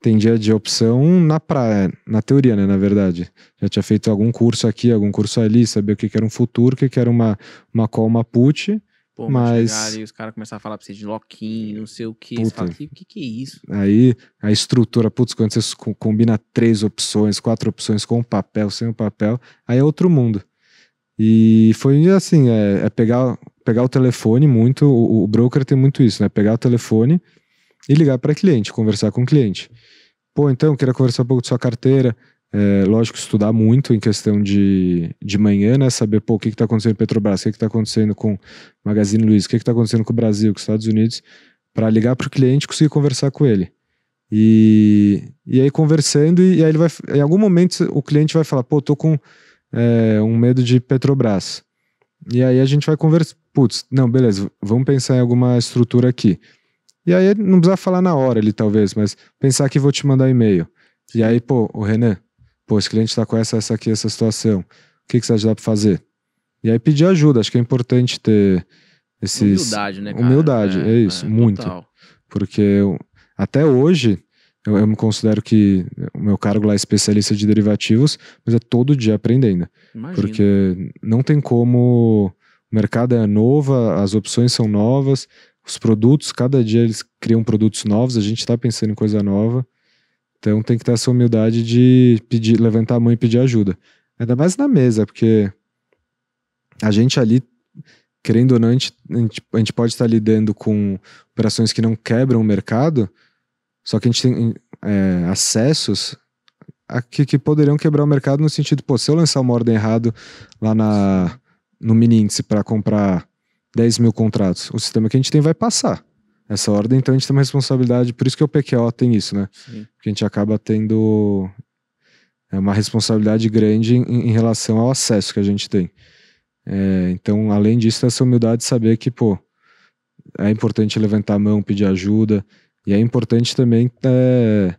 tem dia de opção na praia, é, na teoria, né, na verdade. Já tinha feito algum curso aqui, algum curso ali, sabia o que, que era um futuro, o que, que era uma, uma call Mapuche. Pô, mas... e os caras começaram a falar pra você de loquinho, não sei o que. Puta. Fala, que, que, que é isso? Aí a estrutura, putz, quando você combina três opções, quatro opções com um papel, sem o um papel, aí é outro mundo. E foi assim, é, é pegar, pegar o telefone muito, o, o, broker tem muito isso, né? Pegar o telefone e ligar para cliente, conversar com o cliente pô, então, queria conversar um pouco de sua carteira. É, lógico, estudar muito em questão de, de manhã, né? Saber, pô, o que está acontecendo com Petrobras, o que está acontecendo com Magazine Luiza, o que está acontecendo com o Brasil, com os Estados Unidos, para ligar para o cliente e conseguir conversar com ele. E, e aí conversando, e, e, aí ele vai, em algum momento o cliente vai falar, pô, tô com é, um medo de Petrobras. E aí a gente vai conversar, putz, não, beleza, vamos pensar em alguma estrutura aqui. E aí não precisa falar na hora ali, talvez, mas pensar que vou te mandar e-mail. E aí, pô, o Renan, pô, esse cliente está com essa, essa aqui, essa situação. O que, que você dá para fazer? E aí pedir ajuda, acho que é importante ter esses. Humildade, né? Cara? Humildade, é, é isso, é, muito. Total. Porque eu, até hoje, eu, eu, me considero que o meu cargo lá é especialista de derivativos, mas é todo dia aprendendo. Imagina. Porque não tem como. O mercado é novo, as opções são novas, os produtos, cada dia eles criam produtos novos, a gente está pensando em coisa nova. Então tem que ter essa humildade de pedir, levantar a mão e pedir ajuda. Ainda mais na mesa, porque a gente ali, querendo ou não, a gente, a gente pode estar lidando com operações que não quebram o mercado, só que a gente tem é, acessos a que, que, poderiam quebrar o mercado no sentido, pô, se eu lançar uma ordem errado lá na, no mini índice para comprar 10 mil contratos. O sistema que a gente tem vai passar essa ordem, então a gente tem uma responsabilidade. Por isso que o PQO tem isso, né? Sim. Porque a gente acaba tendo é, uma responsabilidade grande em, em relação ao acesso que a gente tem. É, então, além disso, essa humildade de saber que, pô, é importante levantar a mão, pedir ajuda, e é importante também é,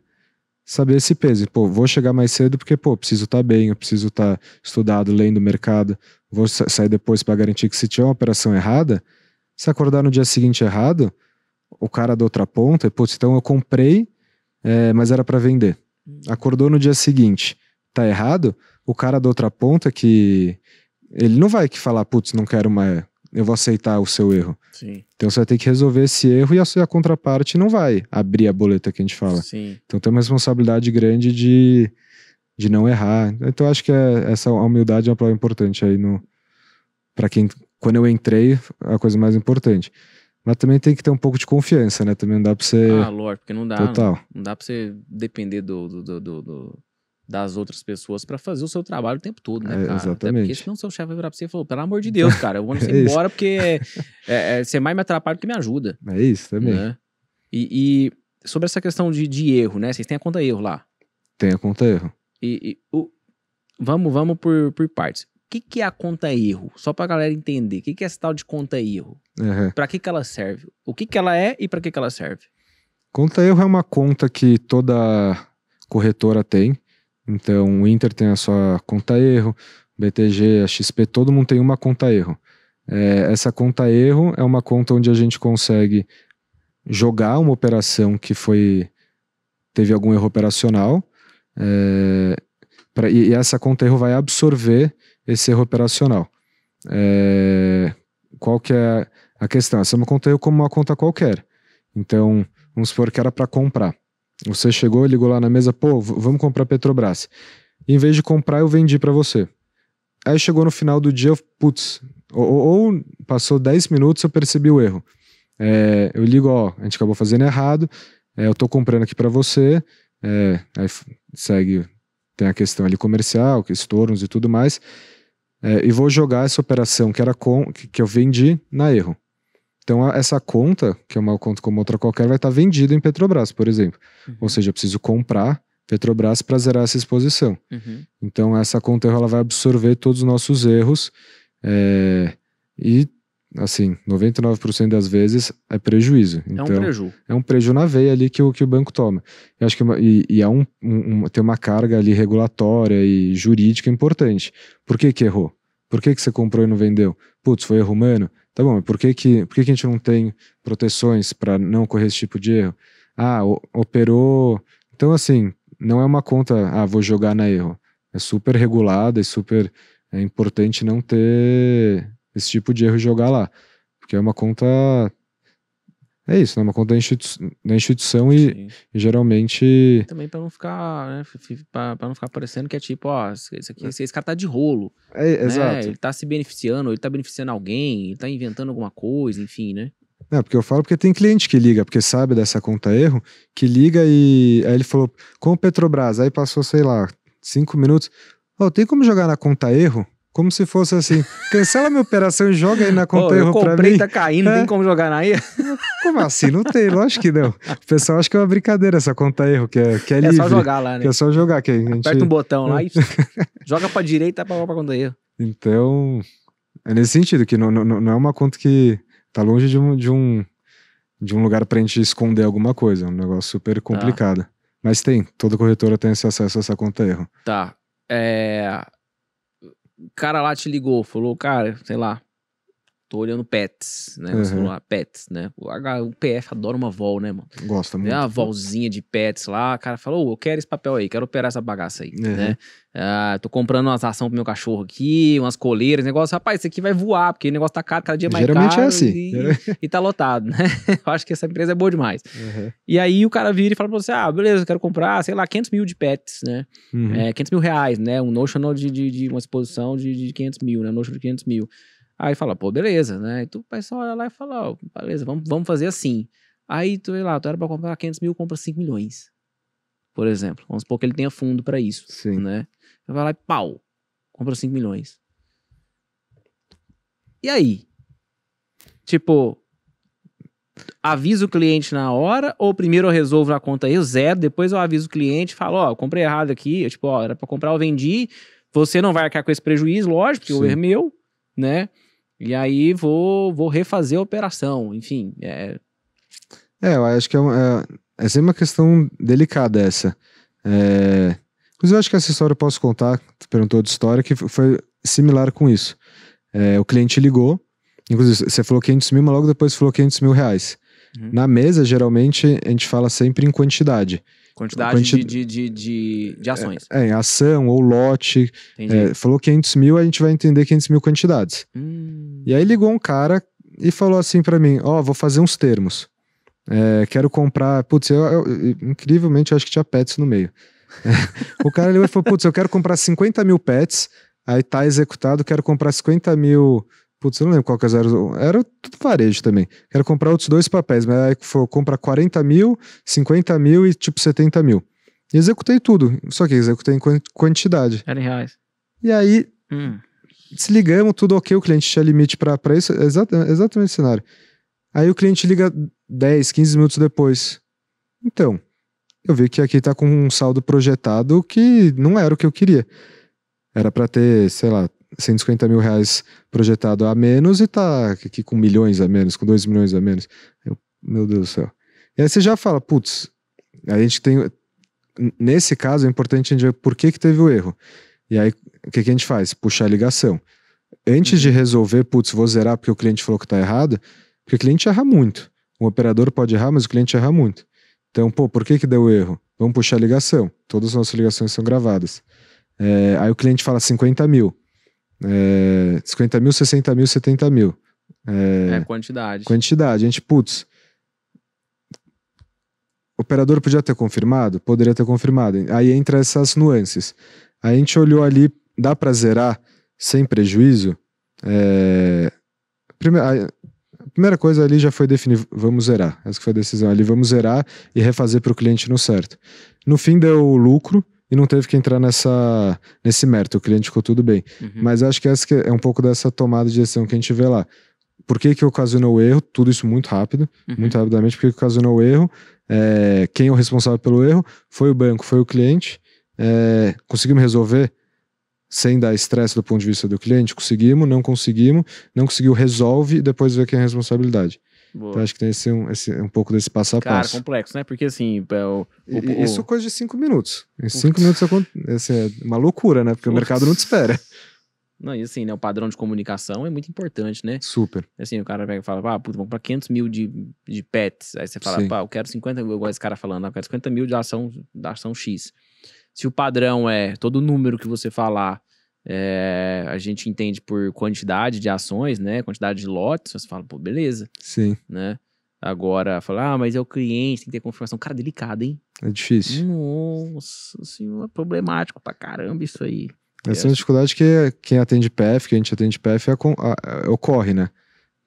saber esse peso. Pô, vou chegar mais cedo porque, pô, preciso estar tá bem, eu preciso estar tá estudado, lendo o mercado, vou sair depois para garantir que se tiver uma operação errada, se acordar no dia seguinte errado, o cara da outra ponta, putz, então eu comprei, é, mas era para vender. Acordou no dia seguinte, tá errado, o cara da outra ponta que ele não vai que falar, putz, não quero mais, eu vou aceitar o seu erro. Sim. Então você vai ter que resolver esse erro e a sua contraparte não vai abrir a boleta que a gente fala. Sim. Então tem uma responsabilidade grande de de não errar. Então acho que é, essa humildade é uma prova importante aí no para quem quando eu entrei, a coisa mais importante. Mas também tem que ter um pouco de confiança, né? Também não dá pra você. Ah, lógico, porque não dá. Total. Não, não dá pra você depender do, do, do, do das outras pessoas para fazer o seu trabalho o tempo todo, né, é, cara? É, exatamente. Até porque senão seu chefe vai virar pra você e falou, pelo amor de Deus, cara, eu vou é embora porque é, é, é, você mais me atrapalha do que me ajuda. É isso também. Né? E, e, sobre essa questão de, de erro, né? Vocês têm a conta erro lá. Tem a conta erro. E, e o, vamos vamos por, por partes. O que, que é a conta erro? Só a galera entender. O que, que é essa tal de conta erro? Uhum. que, que ela serve? O que, que ela é e para que, que ela serve? Conta erro é uma conta que toda corretora tem. Então, o Inter tem a sua conta erro, BTG, a XP, todo mundo tem uma conta erro. É, essa conta erro é uma conta onde a gente consegue jogar uma operação que foi teve algum erro operacional é, pra, e, e, essa conta erro vai absorver esse erro operacional. É, qual que é a questão? Essa é uma conta erro como uma conta qualquer. Então, vamos supor que era para comprar. Você chegou, ligou lá na mesa, pô, vamos comprar Petrobras. E, em vez de comprar, eu vendi para você. Aí chegou no final do dia, putz, ou, ou, passou 10 minutos eu percebi o erro. É, eu ligo, ó, a gente acabou fazendo errado, é, eu tô comprando aqui para você, é, aí segue, tem a questão ali comercial, que estornos e tudo mais. É, e vou jogar essa operação que era com, que eu vendi na erro. Então, a, essa conta, que é uma conta como outra qualquer, vai estar tá vendida em Petrobras, por exemplo. Uhum. Ou seja, eu preciso comprar Petrobras para zerar essa exposição. Uhum. Então, essa conta erro ela vai absorver todos os nossos erros é, e assim, 99% das vezes é prejuízo. Então, é um então, prejuízo. É um prejuízo na veia ali que o, que o banco toma. Eu acho que é e, e é um, um, tem uma carga ali regulatória e jurídica importante. Por que que errou? Por que que você comprou e não vendeu? Putz, foi erro humano? Tá bom, mas por que que, por que, que a gente não tem proteções para não correr esse tipo de erro? Ah, o, operou... Então, assim, não é uma conta, ah, vou jogar na erro. É super regulada e é super... É importante não ter esse tipo de erro e jogar lá. Porque é uma conta. É isso, né? Uma conta da, institu da instituição e, e, geralmente. Também para não ficar, né? não ficar parecendo que é tipo, ó, esse, aqui, esse cara tá de rolo. É, né? Exato. Ele tá se beneficiando, ele tá beneficiando alguém, ele tá inventando alguma coisa, enfim, né? Não, é, porque eu falo porque tem cliente que liga, porque sabe dessa conta erro, que liga e aí ele falou com o Petrobras, aí passou, sei lá, cinco minutos. Ó, oh, tem como jogar na conta erro? Como se fosse assim, cancela minha operação e joga aí na conta erro pra mim. Eu comprei, tá caindo, é. tem como jogar na IA? Como assim? Não tem, lógico que não. O pessoal acha que é uma brincadeira essa conta erro, que é, que é, é livre. É só jogar lá, né? é só jogar. Que a gente... Aperta um botão lá e é. joga pra direita pra, pra conta erro. Então, é nesse sentido, que não, não, não é uma conta que tá longe de um, de um, de um lugar pra gente esconder alguma coisa. É um negócio super complicado. Tá. Mas tem, toda corretora tem esse acesso a essa conta erro. Tá. É cara lá te ligou, falou, cara, sei lá, tô olhando pets, né? Uhum. pets, né? O, H, o PF adora uma vol, né, mano? Gosta muito. É uma volzinha de pets lá, o cara falou, oh, eu quero esse papel aí, quero operar essa bagaça aí, uhum. né? Ah, tô comprando umas ações pro meu cachorro aqui, umas coleiras, negócio, rapaz, isso aqui vai voar, porque o negócio tá caro, cada dia mais Geralmente é caro. Geralmente é assim. E, e, tá lotado, né? eu acho que essa empresa é boa demais. Uhum. E aí o cara vira e fala pra você, ah, beleza, eu quero comprar, sei lá, 500 mil de pets, né? Uhum. É, 500 mil reais, né? Um notional de, de, de uma exposição de, de 500 mil, né? Um notional de 500 mil. Aí fala, pô, beleza, né? E tu vai só olha lá e fala, ó, beleza, vamos, vamos fazer assim. Aí tu, sei lá, tu era pra comprar 500 mil, compra 5 milhões, por exemplo. Vamos supor que ele tenha fundo para isso, Sim. né? Tu vai lá e pau, compra 5 milhões. E aí? Tipo, aviso o cliente na hora ou primeiro eu resolvo a conta aí, zero, depois eu aviso o cliente, e falo, ó, comprei errado aqui, eu, tipo, ó, era pra comprar, eu vendi, você não vai arcar com esse prejuízo, lógico, porque o erro é meu, né? E aí vou, vou refazer a operação, enfim. É, é eu acho que é, uma, é, é sempre uma questão delicada essa. É... Inclusive, eu acho que essa história eu posso contar, tu perguntou de história, que foi similar com isso. É, o cliente ligou, inclusive você falou 500 mil, mas logo depois falou 500 mil reais. Uhum. Na mesa, geralmente, a gente fala sempre em quantidade. Quantidade quanti... de, de, de, de, é, ações. É, é ação ou lote. É, falou 500 mil, a gente vai entender 500 mil quantidades. Hum. E aí ligou um cara e falou assim para mim, ó, oh, vou fazer uns termos. É, quero comprar... Putz, eu, eu, eu, incrivelmente, eu acho que tinha pets no meio. o cara ligou e falou, putz, eu quero comprar 50 mil pets, aí tá executado, quero comprar 50 mil Putz, eu não lembro qual que é era. Era tudo varejo também. Quero comprar outros dois papéis, mas aí foi comprar 40 mil, 50 mil e tipo 70 mil. E executei tudo, só que executei em quantidade. Era em reais. E aí, hum. ligamos tudo, ok, o cliente tinha limite para isso, exatamente, exatamente esse cenário. Aí o cliente liga 10, 15 minutos depois. Então, eu vi que aqui tá com um saldo projetado que não era o que eu queria. Era para ter, sei lá, 150 mil reais projetado a menos e tá aqui com milhões a menos, com 2 milhões a menos. Eu, meu Deus do céu. E aí você já fala, putz, a gente tem. Nesse caso é importante a gente ver por que, que teve o erro. E aí, o que, que a gente faz? Puxar a ligação. Antes de uhum. resolver, putz, vou zerar porque o cliente falou que tá errado, porque o cliente erra muito. O operador pode errar, mas o cliente erra muito. Então, pô, por que, que deu erro? Vamos puxar a ligação. Todas as nossas ligações são gravadas. É, aí o cliente fala 50 mil. É, 50 mil, 60 mil, 70 mil. É, é quantidade. Quantidade. A gente, putz, o operador podia ter confirmado? Poderia ter confirmado. Aí entra essas nuances. a gente olhou ali, dá para zerar sem prejuízo? É... Primeira, a primeira coisa ali já foi definir, vamos zerar. Essa foi a decisão ali, vamos zerar e refazer para o cliente no certo. No fim deu lucro, e não teve que entrar nessa, nesse mérito. O cliente ficou tudo bem. Uhum. Mas acho que essa que é um pouco dessa tomada de decisão que a gente vê lá. Por que, que ocasionou o erro? Tudo isso muito rápido, uhum. muito rapidamente. Por que, que ocasionou o erro? É, quem é o responsável pelo erro? Foi o banco, foi o cliente. É, conseguimos resolver sem dar estresse do ponto de vista do cliente? Conseguimos, não conseguimos, não conseguiu, resolve e depois vê quem é a responsabilidade. Boa. Então acho que tem esse, um, esse, um pouco desse passo a Cara, passo. Cara, complexo, né? Porque assim. É o, o, isso é o... coisa de cinco minutos. Em Putz. cinco minutos assim, é uma loucura, né? Porque Putz. o mercado não te espera. Não, e assim, né? O padrão de comunicação é muito importante, né? Super. Assim, o cara pega e fala, ah, puta, vamos para 500 mil de, de pets. Aí você fala, Sim. pá, eu quero 50 mil, igual esse cara falando, ah, eu quero 50 mil de ação, da ação X. Se o padrão é todo número que você falar é, a gente entende por quantidade de ações, né? Quantidade de lotes, você fala, pô, beleza. Sim. Né? Agora, falar, ah, mas é o cliente, tem que ter confirmação. Cara, delicado, hein? É difícil. Nossa senhora, é problemático pra caramba isso aí. Essa é uma dificuldade que quem atende PF, que a gente atende PF, é, a, a, é, ocorre, né?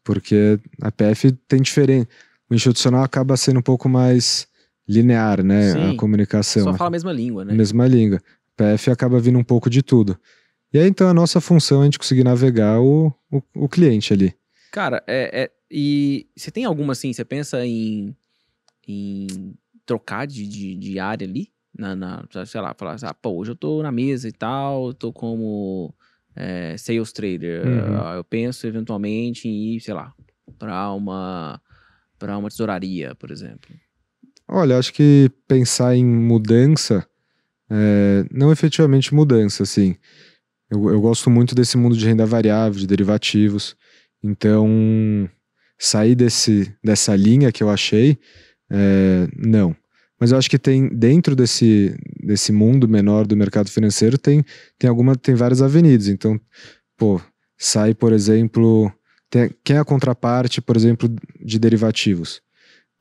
Porque a PF tem diferente. O institucional acaba sendo um pouco mais linear, né? Sim. a comunicação. Só fala a mesma língua, né? Mesma língua. PF acaba vindo um pouco de tudo. E aí, então, a nossa função é a gente conseguir navegar o, o, o cliente ali. Cara, é, é, e você tem alguma assim, você pensa em, em trocar de, de, de área ali? Na, na, sei lá, falar assim, ah, pô, hoje eu tô na mesa e tal, eu tô como é, sales trader. Uhum. Ah, eu penso eventualmente em ir, sei lá, para uma para uma tesouraria, por exemplo. Olha, acho que pensar em mudança, é, não efetivamente mudança, assim. Eu, eu gosto muito desse mundo de renda variável, de derivativos. Então, sair desse, dessa linha que eu achei, é, não. Mas eu acho que tem, dentro desse, desse mundo menor do mercado financeiro, tem, tem, alguma, tem várias avenidas. Então, pô, sai, por exemplo, tem, quem é a contraparte, por exemplo, de derivativos?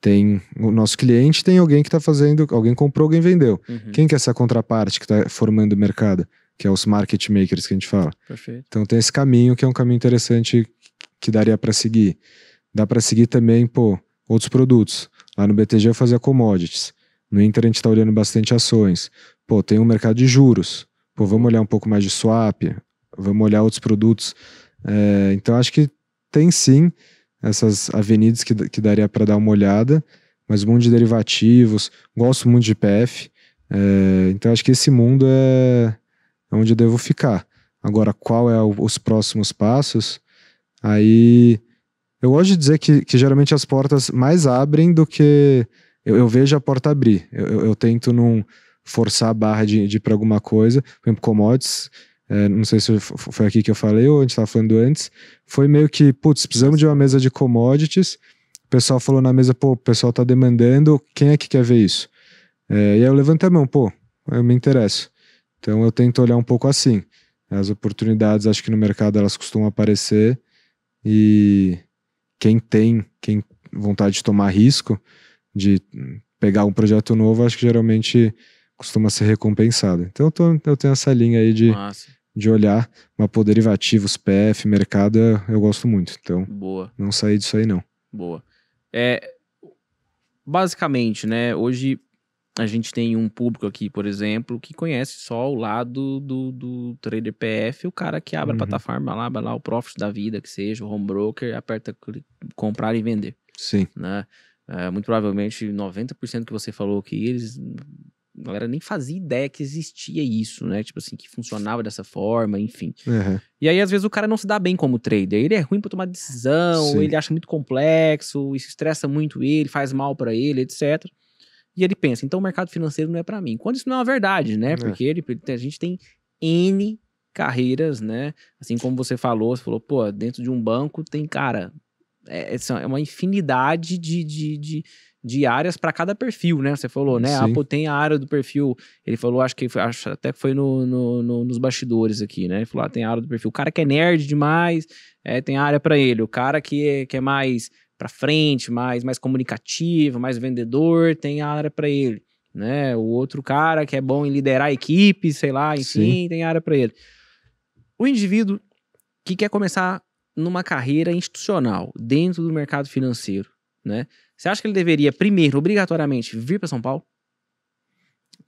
Tem o nosso cliente, tem alguém que está fazendo, alguém comprou, alguém vendeu. Uhum. Quem que é essa contraparte que está formando o mercado? que é os market makers que a gente fala. Perfeito. Então tem esse caminho que é um caminho interessante que daria para seguir. Dá para seguir também, pô, outros produtos. Lá no BTG eu fazia commodities. No Inter a gente está olhando bastante ações. Pô, tem um mercado de juros. Pô, vamos olhar um pouco mais de swap, vamos olhar outros produtos. É, então acho que tem sim essas avenidas que, que daria para dar uma olhada, mas mundo de derivativos, gosto muito de PF. É, então acho que esse mundo é, onde eu devo ficar. Agora, qual é o, os próximos passos? Aí eu gosto de dizer que, que geralmente as portas mais abrem do que eu, eu vejo a porta abrir. Eu, eu, eu tento não forçar a barra de, de ir para alguma coisa. Por exemplo, commodities, é, não sei se foi aqui que eu falei ou a gente estava falando antes, foi meio que, putz, precisamos de uma mesa de commodities. O pessoal falou na mesa, pô, o pessoal está demandando, quem é que quer ver isso? É, e aí eu levantei a mão, pô, eu me interesso. Então eu tento olhar um pouco assim. As oportunidades, acho que no mercado elas costumam aparecer e quem tem, quem vontade de tomar risco de pegar um projeto novo, acho que geralmente costuma ser recompensado. Então eu, tô, eu tenho essa linha aí de, de olhar, mas por derivativos, PF, mercado, eu gosto muito. Então, Boa. não sair disso aí não. Boa. É, basicamente, né, hoje a gente tem um público aqui, por exemplo, que conhece só o lado do, do trader PF, o cara que abre uhum. a plataforma lá, lá, o Profit da vida, que seja, o home broker, aperta comprar e vender. Sim. Né? É, muito provavelmente 90% que você falou aqui, eles. A galera nem fazia ideia que existia isso, né? Tipo assim, que funcionava dessa forma, enfim. Uhum. E aí, às vezes, o cara não se dá bem como trader. Ele é ruim para tomar decisão, Sim. ele acha muito complexo, isso estressa muito ele, faz mal para ele, etc. E ele pensa, então o mercado financeiro não é para mim. Quando isso não é uma verdade, né? É. Porque ele, a gente tem N carreiras, né? Assim como você falou, você falou, pô, dentro de um banco tem, cara, é, é, é uma infinidade de, de, de, de áreas para cada perfil, né? Você falou, né? Ah, pô, tem a área do perfil. Ele falou, acho que acho, até que foi no, no, no, nos bastidores aqui, né? Ele falou, ah, tem a área do perfil. O cara que é nerd demais, é, tem área para ele. O cara que é, que é mais para frente, mais, mais comunicativo, mais vendedor, tem área para ele, né? O outro cara que é bom em liderar a equipe, sei lá, enfim, Sim. tem área para ele. O indivíduo que quer começar numa carreira institucional dentro do mercado financeiro, né? Você acha que ele deveria primeiro, obrigatoriamente, vir para São Paulo?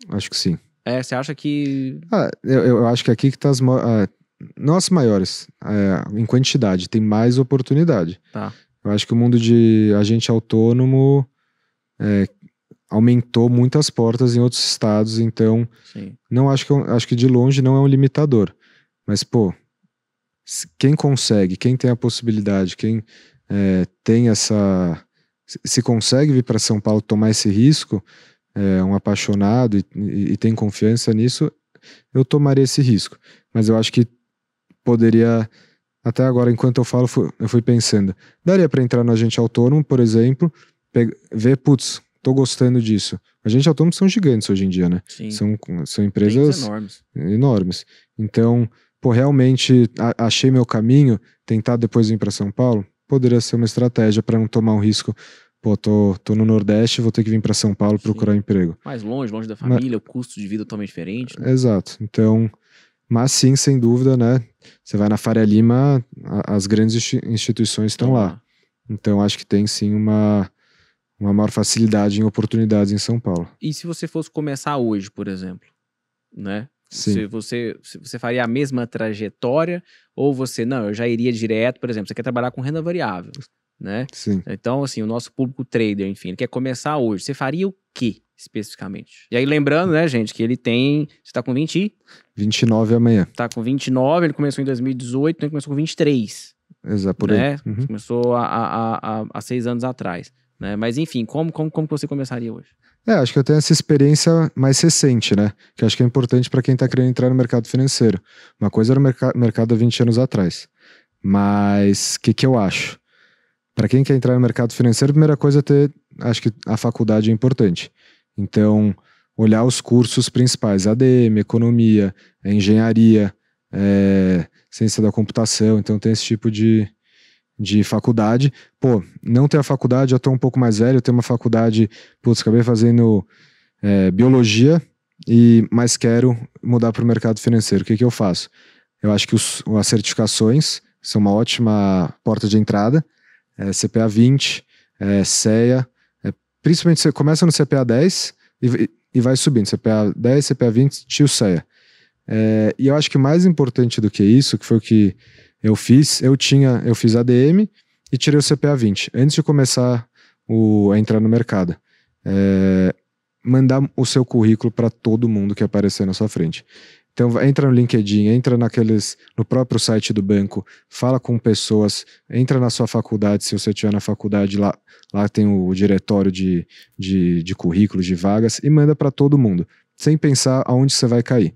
Acho que sim. É, você acha que. Ah, eu, eu acho que aqui que tá as. Uh, ah, nossas maiores, uh, em quantidade, tem mais oportunidade. Tá. Eu acho que o mundo de agente autônomo é, aumentou muitas portas em outros estados, então Sim. não acho que é acho que de longe não é um limitador. Mas pô, quem consegue, quem tem a possibilidade, quem é, tem essa se consegue vir para São Paulo tomar esse risco, é, um apaixonado e, e, e tem confiança nisso, eu tomaria esse risco. Mas eu acho que poderia até agora, enquanto eu falo, eu fui pensando. Daria para entrar no agente autônomo, por exemplo, ver, putz, tô gostando disso. Agentes autônomos são gigantes hoje em dia, né? Sim. São, são empresas enormes. enormes. Então, pô, realmente a, achei meu caminho, tentar depois vir para São Paulo, poderia ser uma estratégia para não tomar um risco. Pô, tô, tô no Nordeste, vou ter que vir para São Paulo Sim. procurar emprego. Mais longe, longe da família, Mas... o custo de vida totalmente diferente. Né? Exato. Então, mas sim, sem dúvida, né? Você vai na Faria Lima, as grandes instituições estão lá. Então acho que tem sim uma, uma maior facilidade em oportunidades em São Paulo. E se você fosse começar hoje, por exemplo, né? Sim. Se você, se você faria a mesma trajetória ou você, não, eu já iria direto, por exemplo, você quer trabalhar com renda variável, né? Sim. Então, assim, o nosso público trader, enfim, ele quer começar hoje. Você faria o quê? especificamente. E aí, lembrando, né, gente, que ele tem. Você tá com 20? 29 amanhã. Tá com 29, ele começou em 2018, então ele começou com 23. Exato, por né? aí. Uhum. Começou há, há, há, há seis anos atrás. Né? Mas enfim, como, como, como você começaria hoje? É, acho que eu tenho essa experiência mais recente, né? Que acho que é importante para quem está querendo entrar no mercado financeiro. Uma coisa era o merc mercado há 20 anos atrás. Mas o que, que eu acho? Para quem quer entrar no mercado financeiro, a primeira coisa é ter. Acho que a faculdade é importante. Então, olhar os cursos principais, ADM, economia, é, engenharia, é, ciência da computação, então tem esse tipo de, de faculdade. Pô, não ter a faculdade, eu tô um pouco mais velho, eu tenho uma faculdade, putz, acabei fazendo é, biologia, e mas quero mudar para o mercado financeiro. O que, que eu faço? Eu acho que os, as certificações são uma ótima porta de entrada, é, CPA 20, é, CEA, principalmente você começa no CPA 10 e, e vai subindo, CPA 10, CPA 20, tio saia. É, e eu acho que mais importante do que isso, que foi o que eu fiz, eu tinha, eu fiz ADM e tirei o CPA 20, antes de começar o, a entrar no mercado. É, mandar o seu currículo para todo mundo que aparecer na sua frente. Então entra no LinkedIn, entra naqueles no próprio site do banco, fala com pessoas, entra na sua faculdade, se você estiver na faculdade lá, lá tem o diretório de, de, de currículos, de vagas e manda para todo mundo, sem pensar aonde você vai cair.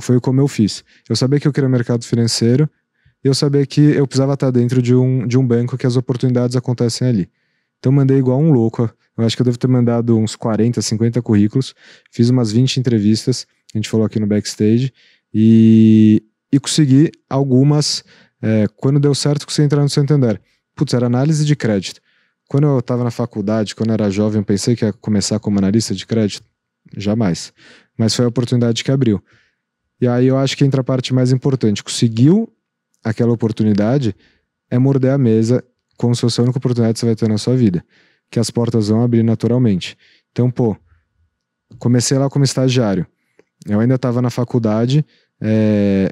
Foi como eu fiz. Eu sabia que eu queria mercado financeiro e eu sabia que eu precisava estar dentro de um, de um banco que as oportunidades acontecem ali. Então mandei igual um louco. Eu acho que eu devo ter mandado uns 40, 50 currículos. Fiz umas 20 entrevistas, a gente falou aqui no backstage. E, e consegui algumas. É, quando deu certo, consegui entrar no Santander. Putz, era análise de crédito. Quando eu estava na faculdade, quando eu era jovem, eu pensei que ia começar como analista de crédito? Jamais. Mas foi a oportunidade que abriu. E aí eu acho que entra a parte mais importante. Conseguiu aquela oportunidade é morder a mesa como se fosse a única oportunidade que você vai ter na sua vida, que as portas vão abrir naturalmente. Então, pô, comecei lá como estagiário. Eu ainda estava na faculdade, é,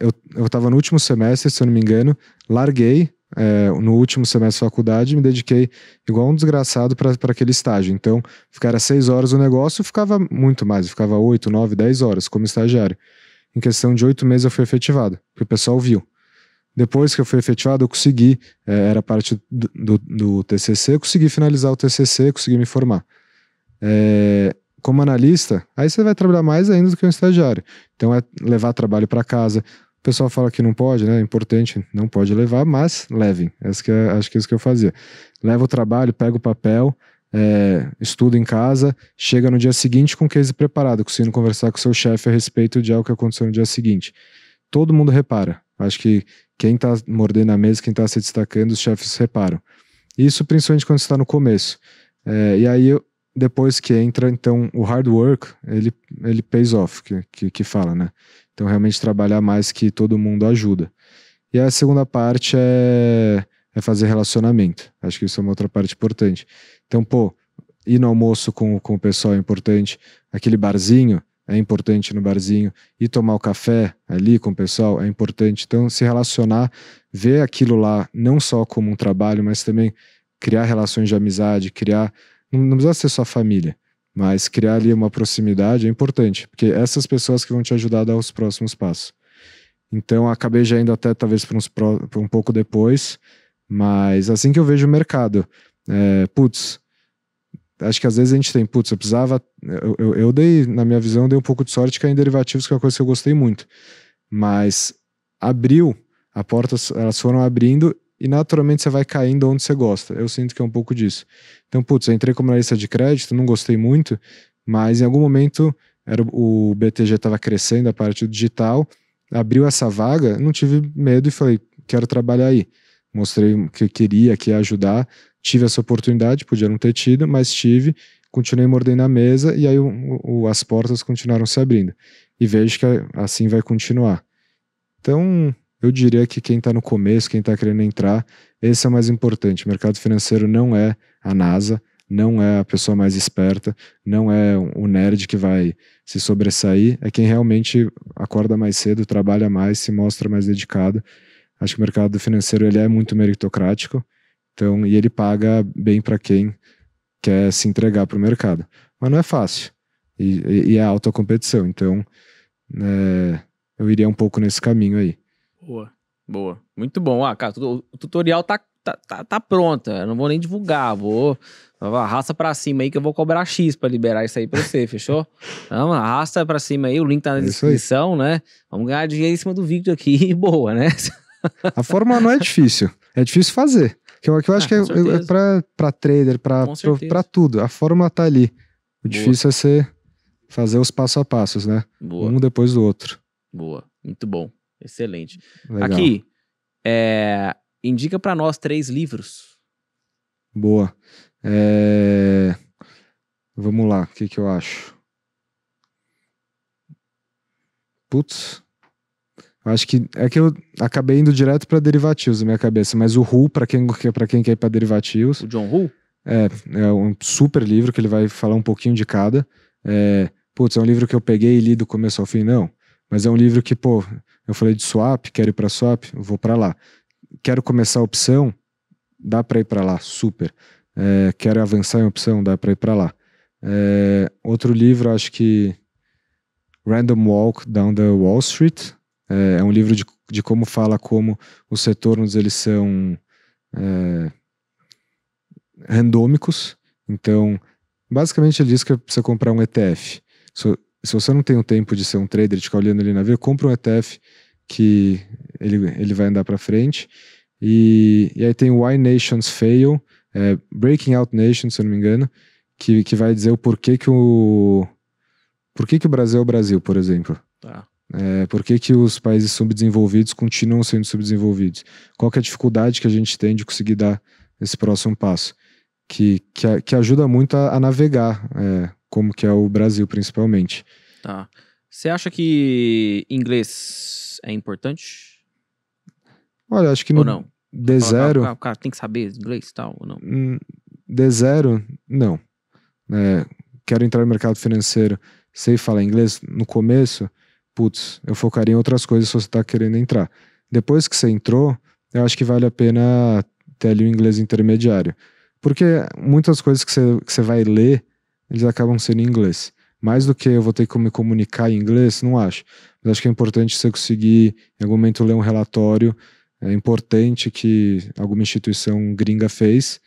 eu, eu no último semestre, se eu não me engano, larguei é, no último semestre da faculdade, me dediquei igual um desgraçado para aquele estágio. Então, ficara seis horas o negócio, ficava muito mais, ficava oito, nove, dez horas como estagiário. Em questão de oito meses eu fui efetivado, porque o pessoal viu. Depois que eu fui efetivado, eu consegui, é, era parte do, do, do, TCC, eu consegui finalizar o TCC, consegui me formar. É, como analista, aí você vai trabalhar mais ainda do que um estagiário. Então é levar trabalho para casa. O pessoal fala que não pode, né? É importante, não pode levar, mas levem. que é, acho que é isso que eu fazia. Leva o trabalho, pega o papel, é, eh, estuda em casa, chega no dia seguinte com o case preparado, conseguindo conversar com o seu chefe a respeito de algo que aconteceu no dia seguinte. Todo mundo repara. Acho que quem está mordendo a mesa, quem está se destacando, os chefes reparam. Isso principalmente quando está no começo. É, e aí, depois que entra, então, o hard work, ele, ele pays off, que, que, que fala, né? Então, realmente trabalhar mais que todo mundo ajuda. E a segunda parte é, é fazer relacionamento. Acho que isso é uma outra parte importante. Então, pô, ir no almoço com, com o pessoal é importante. Aquele barzinho, é importante no barzinho, e tomar o café ali com o pessoal é importante. Então, se relacionar, ver aquilo lá não só como um trabalho, mas também criar relações de amizade, criar. Não, precisa ser só família, mas criar ali uma proximidade é importante, porque essas pessoas que vão te ajudar a dar os próximos passos. Então, acabei já indo até talvez para, uns, um pouco depois, mas assim que eu vejo o mercado, é, putz, acho que às vezes a gente tem, putz, eu precisava eu, eu, eu, dei, na minha visão, dei um pouco de sorte que em derivativos, que é uma coisa que eu gostei muito. Mas abriu, a porta, elas foram abrindo e naturalmente você vai caindo onde você gosta. Eu sinto que é um pouco disso. Então, putz, eu entrei como analista de crédito, não gostei muito, mas em algum momento era o BTG estava crescendo a parte do digital, abriu essa vaga, não tive medo e falei, quero trabalhar aí. Mostrei que eu queria, que ia ajudar, tive essa oportunidade, podia não ter tido, mas tive, continuei mordendo a mesa e aí o, o, as portas continuaram se abrindo. E vejo que assim vai continuar. Então, eu diria que quem está no começo, quem está querendo entrar, esse é o mais importante. O mercado financeiro não é a NASA, não é a pessoa mais esperta, não é o nerd que vai se sobressair, é quem realmente acorda mais cedo, trabalha mais, se mostra mais dedicado. Acho que o mercado financeiro ele é muito meritocrático, então, e ele paga bem para quem quer se entregar para o mercado. Mas não é fácil. E, e, e é alta competição. Então, é, eu iria um pouco nesse caminho aí. Boa, boa. Muito bom. Ah, cara, o tutorial tá, tá, tá, tá Eu não vou nem divulgar. Vou. Arrasta pra cima aí que eu vou cobrar X pra liberar isso aí pra você, fechou? Então, arrasta pra cima aí, o link tá na é descrição, né? Vamos ganhar dinheiro em cima do vídeo aqui, boa, né? A forma não é difícil, é difícil fazer. Que eu, que eu ah, acho que é, é, para trader, para tudo. A fórmula tá ali. O Boa. difícil é ser fazer os passo a passos, né? Boa. Um depois do outro. Boa. Muito bom. Excelente. Legal. Aqui, é, indica para nós três livros. Boa. É... Vamos lá, o que, que eu acho? Putz, acho que é que eu acabei indo direto para derivativos na minha cabeça, mas o Hull, para quem, quem quer ir para derivativos. O John Hull? É, é um super livro que ele vai falar um pouquinho de cada. É, putz, é um livro que eu peguei e li do começo ao fim, não. Mas é um livro que, pô, eu falei de swap, quero ir para swap, vou para lá. Quero começar a opção, dá para ir para lá, super. É, quero avançar em opção, dá para ir para lá. É, outro livro, acho que Random Walk Down the Wall Street, é, é, um livro de, de como fala como os retornos eles são é, randômicos. Então, basicamente ele diz que você comprar um ETF. Se, se você não tem o tempo de ser um trader, de ficar olhando ali na vida, compra um ETF que ele, ele vai andar para frente. E, e, aí tem Why Nations Fail, é, Breaking Out Nations, se eu não me engano, que, que vai dizer o porquê que o por que, que o Brasil é o Brasil, por exemplo? Tá. É, por que, que os países subdesenvolvidos continuam sendo subdesenvolvidos? Qual é a dificuldade que a gente tem de conseguir dar esse próximo passo? Que, que, que ajuda muito a, a navegar, é, como que é o Brasil principalmente. Tá. Você acha que inglês é importante? Olha, acho que ou não. de Zero... O, ah, ah, cara tem que saber inglês e tal, ou não? Hum, de zero não. É, quero entrar no mercado financeiro, sei falar inglês no começo putz, eu focaria em outras coisas se você está querendo entrar. Depois que você entrou, eu acho que vale a pena ter ali o inglês intermediário. Porque muitas coisas que você, que você vai ler, eles acabam sendo em inglês. Mais do que eu vou ter que me comunicar em inglês, não acho. Mas acho que é importante você conseguir, em algum momento, ler um relatório é importante que alguma instituição gringa fez,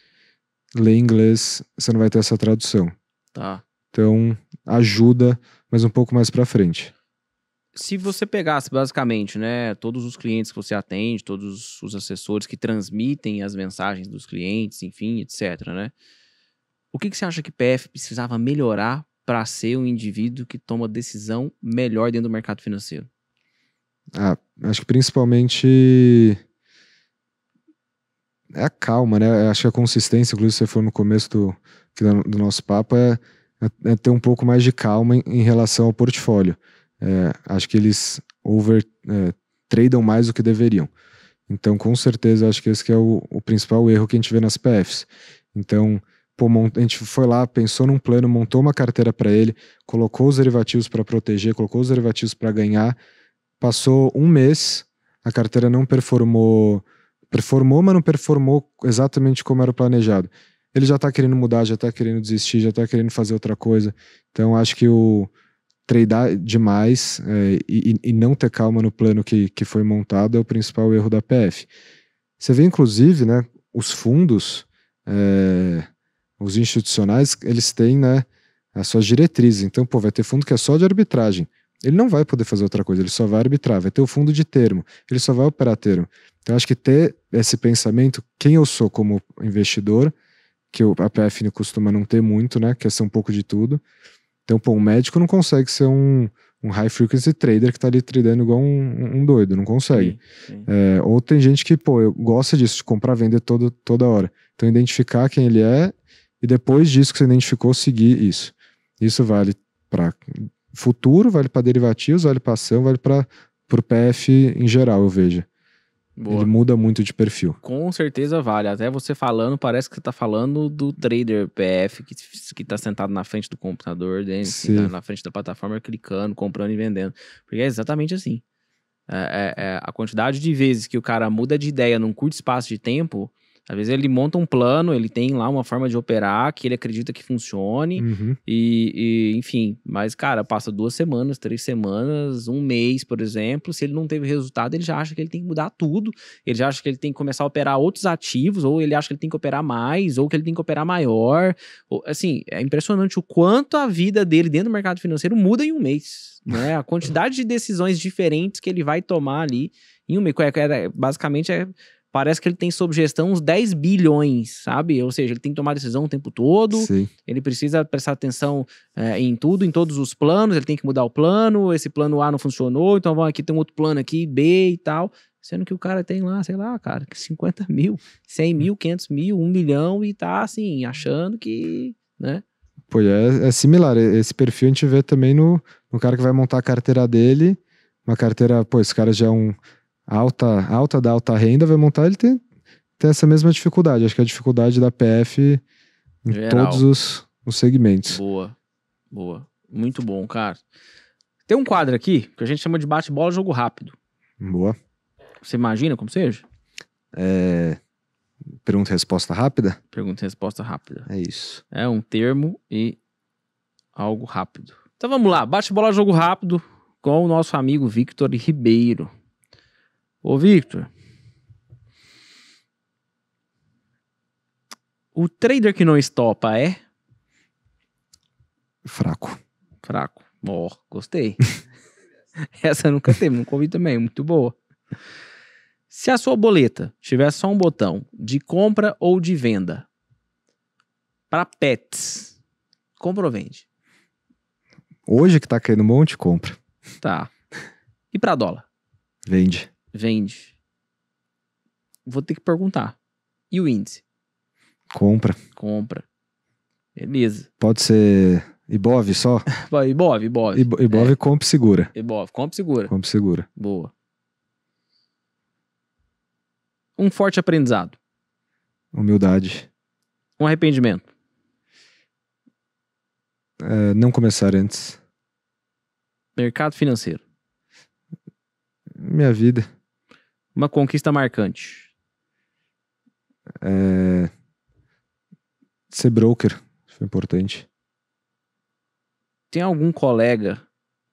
ler em inglês, você não vai ter essa tradução. Tá. Então, ajuda, mas um pouco mais para frente se você pegasse basicamente, né, todos os clientes que você atende, todos os assessores que transmitem as mensagens dos clientes, enfim, etc, né? O que, que você acha que PF precisava melhorar para ser um indivíduo que toma decisão melhor dentro do mercado financeiro? Ah, acho que principalmente é a calma, né? Acho que a consistência, inclusive você foi no começo do, do nosso papo, é, é, é ter um pouco mais de calma em, em relação ao portfólio é, acho que eles over é, tradam mais do que deveriam. Então, com certeza, acho que esse que é o, o, principal erro que a gente vê nas PFs. Então, pô, a gente foi lá, pensou num plano, montou uma carteira para ele, colocou os derivativos para proteger, colocou os derivativos para ganhar. Passou um mês, a carteira não performou, performou, mas não performou exatamente como era planejado. Ele já está querendo mudar, já está querendo desistir, já está querendo fazer outra coisa. Então, acho que o treinar demais é, e, e, não ter calma no plano que, que foi montado é o principal erro da PF. Você vê, inclusive, né, os fundos, é, os institucionais, eles têm né, as suas diretrizes. Então, pô, vai ter fundo que é só de arbitragem. Ele não vai poder fazer outra coisa, ele só vai arbitrar. Vai ter o fundo de termo, ele só vai operar termo. Então, acho que ter esse pensamento, quem eu sou como investidor, que a PF costuma não ter muito, né, que é ser um pouco de tudo, então, pô, um médico não consegue ser um, um high frequency trader que tá ali tradando igual um, um doido, não consegue. Sim, sim. É, ou tem gente que, pô, gosta disso, de comprar, vender todo, toda hora. Então, identificar quem ele é e depois disso que você identificou, seguir isso. Isso vale para futuro, vale para derivativos, vale para ação, vale para o PF em geral, eu vejo. Boa. Ele muda muito de perfil. Com certeza vale. Até você falando, parece que você está falando do trader PF que, que tá sentado na frente do computador dele, assim, tá na frente da plataforma, clicando, comprando e vendendo. Porque é exatamente assim. É, é, é, a quantidade de vezes que o cara muda de ideia num curto espaço de tempo às vezes ele monta um plano, ele tem lá uma forma de operar que ele acredita que funcione. Uhum. E, e, enfim, mas, cara, passa duas semanas, três semanas, um mês, por exemplo. Se ele não teve resultado, ele já acha que ele tem que mudar tudo. Ele já acha que ele tem que começar a operar outros ativos, ou ele acha que ele tem que operar mais, ou que ele tem que operar maior. Ou, assim, é impressionante o quanto a vida dele dentro do mercado financeiro muda em um mês. Né? A quantidade de decisões diferentes que ele vai tomar ali em um mês. É, é, basicamente é parece que ele tem sob gestão uns 10 bilhões, sabe? Ou seja, ele tem que tomar decisão o tempo todo, Sim. ele precisa prestar atenção é, em tudo, em todos os planos, ele tem que mudar o plano, esse plano A não funcionou, então vamos aqui, tem um outro plano aqui, B e tal. Sendo que o cara tem lá, sei lá, cara, 50 mil, 100 mil, 500 mil, 1 milhão e tá assim, achando que, né? Pois é, é similar. Esse perfil a gente vê também no, no cara que vai montar a carteira dele, uma carteira, pô, esse cara já é um alta, alta da alta renda vai montar, ele tem, tem essa mesma dificuldade. Acho que é a dificuldade da PF em Geral. todos os, os segmentos. Boa, boa. Muito bom, cara. Tem um quadro aqui que a gente chama de bate-bola jogo rápido. Boa. Você imagina como seja? É... Pergunta e resposta rápida? Pergunta e resposta rápida. É isso. É um termo e algo rápido. Então vamos lá, bate-bola jogo rápido com o nosso amigo Victor Ribeiro. Ô, Victor. O trader que não estopa é? Fraco. Fraco. Ó, oh, gostei. Essa nunca teve, nunca ouvi também, muito boa. Se a sua boleta tiver só um botão de compra ou de venda para pets, compra ou vende? Hoje que tá caindo um monte, compra. Tá. E para dólar? Vende vende? Vou ter que perguntar. E o índice? Compra. Compra. Beleza. Pode ser Ibov só? Ibov, Ibov. Ibov, Ibov é. compra e segura. Ibov, compra e segura. Compra e segura. Boa. Um forte aprendizado. Humildade. Um arrependimento. É, não começar antes. Mercado financeiro. Minha vida. Uma conquista marcante. É... Ser broker foi importante. Tem algum colega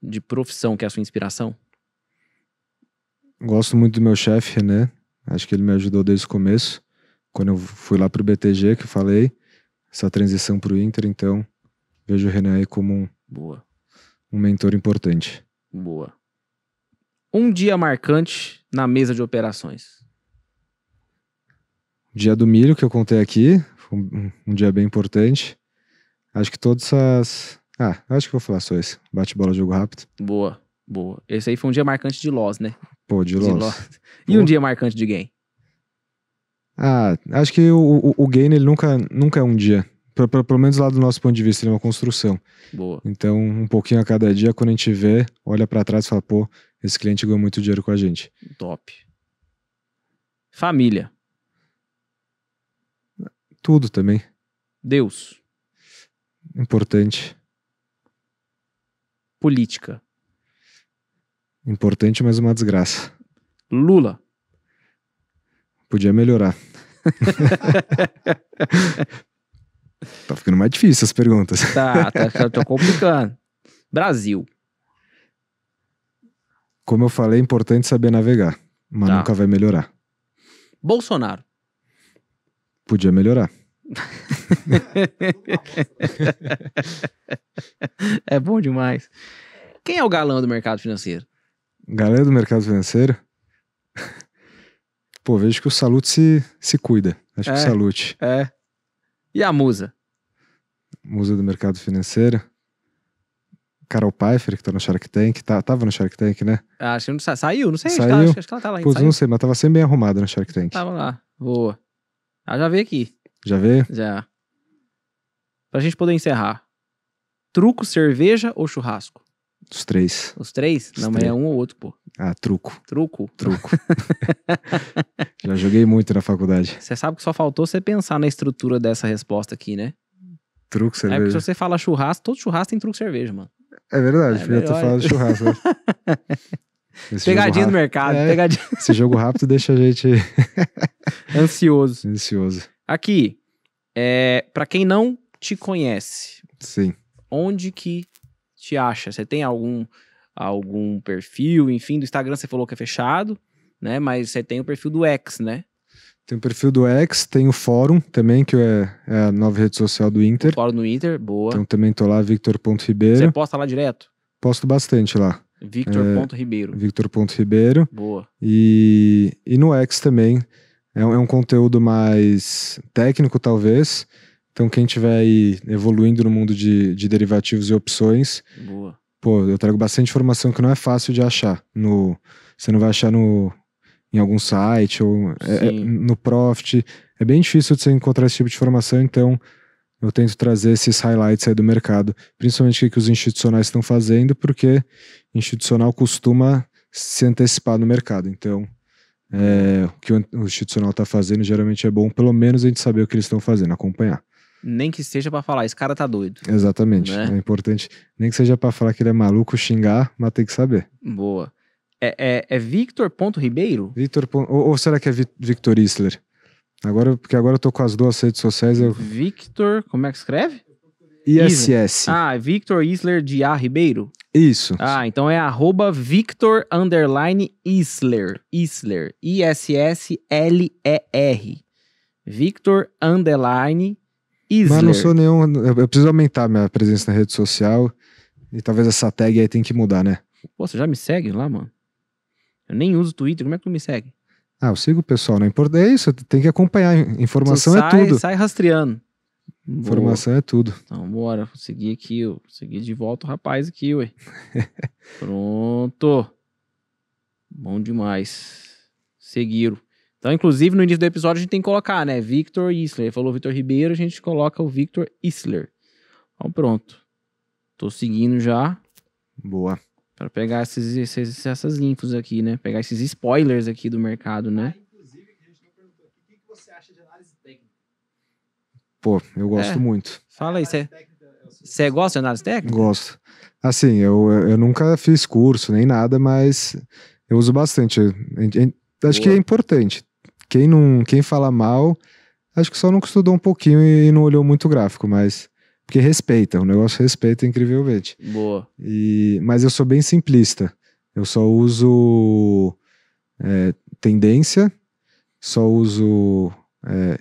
de profissão que é a sua inspiração? Gosto muito do meu chefe, né? Acho que ele me ajudou desde o começo. Quando eu fui lá para o BTG, que eu falei, essa transição para o Inter, então vejo o René aí como um, Boa. um mentor importante. Boa. Um dia marcante na mesa de operações. Dia do milho que eu contei aqui, um, um dia bem importante. Acho que todas as. Ah, acho que vou falar só isso. Bate bola, jogo rápido. Boa, boa. Esse aí foi um dia marcante de Loz, né? Pô, de, de Loz. E um dia marcante de Gain? Ah, acho que o, o, o Gain ele nunca, nunca é um dia pra, pra, pelo menos lá do nosso ponto de vista, ele é uma construção. Boa. Então, um pouquinho a cada dia, quando a gente vê, olha para trás e fala, pô, esse cliente ganhou muito dinheiro com a gente. Top. Família. Tudo também. Deus. Importante. Política. Importante, mas uma desgraça. Lula. Podia melhorar. Tá ficando mais difícil as perguntas. Tá, tá tô tá, tá complicando. Brasil. Como eu falei, é importante saber navegar, mas tá. nunca vai melhorar. Bolsonaro. Podia melhorar. é bom demais. Quem é o galã do mercado financeiro? Galã do mercado financeiro? Pô, vejo que o Salute se, se cuida. Acho é, que o é, Salute. É. E a musa? Musa do mercado financeiro. Carol Pfeiffer, que tá no Shark Tank, tá, tava no Shark Tank, né? Ah, acho que não sa saiu, não sei. Saiu. Acho, que, ela, tá, acho que ela tá lá. Putz, não sei, mas tava sempre bem arrumada no Shark Tank. Tava lá, boa. Ela ah, já veio aqui. Já veio? Já. Pra gente poder encerrar. Truco, cerveja ou churrasco? Os três. Os três? Os não, três. mas é um ou outro, pô. Ah, truco. Truco? Truco. Já joguei muito na faculdade. Você sabe que só faltou você pensar na estrutura dessa resposta aqui, né? Truco, cerveja. É porque se você fala churrasco, todo churrasco tem truco, cerveja, mano. É verdade, é tô ter falado churrasco. Né? pegadinha no mercado, é, pegadinha. Esse jogo rápido deixa a gente... Ansioso. Ansioso. Aqui, é, para quem não te conhece... Sim. Onde que te acha? Você tem algum algum perfil, enfim, do Instagram você falou que é fechado, né? Mas você tem o perfil do X, né? Tem o perfil do X, tem o fórum também, que é, é a nova rede social do Inter. O fórum do Inter, boa. Então também tô lá, victor.ribeiro. Você posta lá direto? Posto bastante lá. Victor.ribeiro. É, Victor.ribeiro. Boa. E, e no X também. É é um conteúdo mais técnico, talvez. Então, quem estiver aí evoluindo no mundo de, de derivativos e opções. Boa. Pô, eu trago bastante informação que não é fácil de achar. No, você não vai achar no, em algum site ou é, é no Profit. É bem difícil de você encontrar esse tipo de informação, então eu tento trazer esses highlights aí do mercado, principalmente o que os institucionais estão fazendo, porque institucional costuma se antecipar no mercado. Então, é, o que o institucional está fazendo geralmente é bom, pelo menos a gente saber o que eles estão fazendo, acompanhar nem que seja para falar, esse cara tá doido. Exatamente. Né? É importante, nem que seja para falar que ele é maluco, xingar, mas tem que saber. Boa. É, é, é Victor.ribeiro? Victor. Ou, ou será que é Victor Isler? Agora, porque agora eu tô com as duas redes sociais. Eu... Victor, como é que escreve? ISS. Isler. Ah, Victor Isler de A Ribeiro? Isso. Ah, então é arroba Victor underline Isler. Isler. I-S-S-L-E-R. Victor underline Isler. Mas não sou nenhum. Eu preciso aumentar minha presença na rede social. E talvez essa tag aí tem que mudar, né? Pô, você já me segue lá, mano? Eu nem uso Twitter, como é que tu me segue? Ah, eu sigo o pessoal, não importa. É isso, tem que acompanhar. Informação é sai, é tudo. Sai rastreando. Informação Boa. é tudo. Então, bora. Vou seguir aqui, Vou Seguir de volta o rapaz aqui, ué. Pronto. Bom demais. Seguiram. Então, inclusive, no início do episódio a gente tem que colocar, né? Victor Isler. Ele falou Victor Ribeiro, a gente coloca o Victor Isler. Então, pronto. Tô seguindo já. Boa. Para pegar esses, esses, essas infos aqui, né? Pegar esses spoilers aqui do mercado, né? Ah, Pô, eu gosto é. muito. Fala aí, você você é é gosta de análise técnica? Gosto. Assim, eu, eu nunca fiz curso nem nada, mas eu uso bastante. Acho Boa. que é importante. Quem não, quem fala mal, acho que só não estudou um pouquinho e, não olhou muito o gráfico, mas porque respeita, o negócio respeita incrivelmente. Boa. E, mas eu sou bem simplista. Eu só uso é, tendência, só uso é,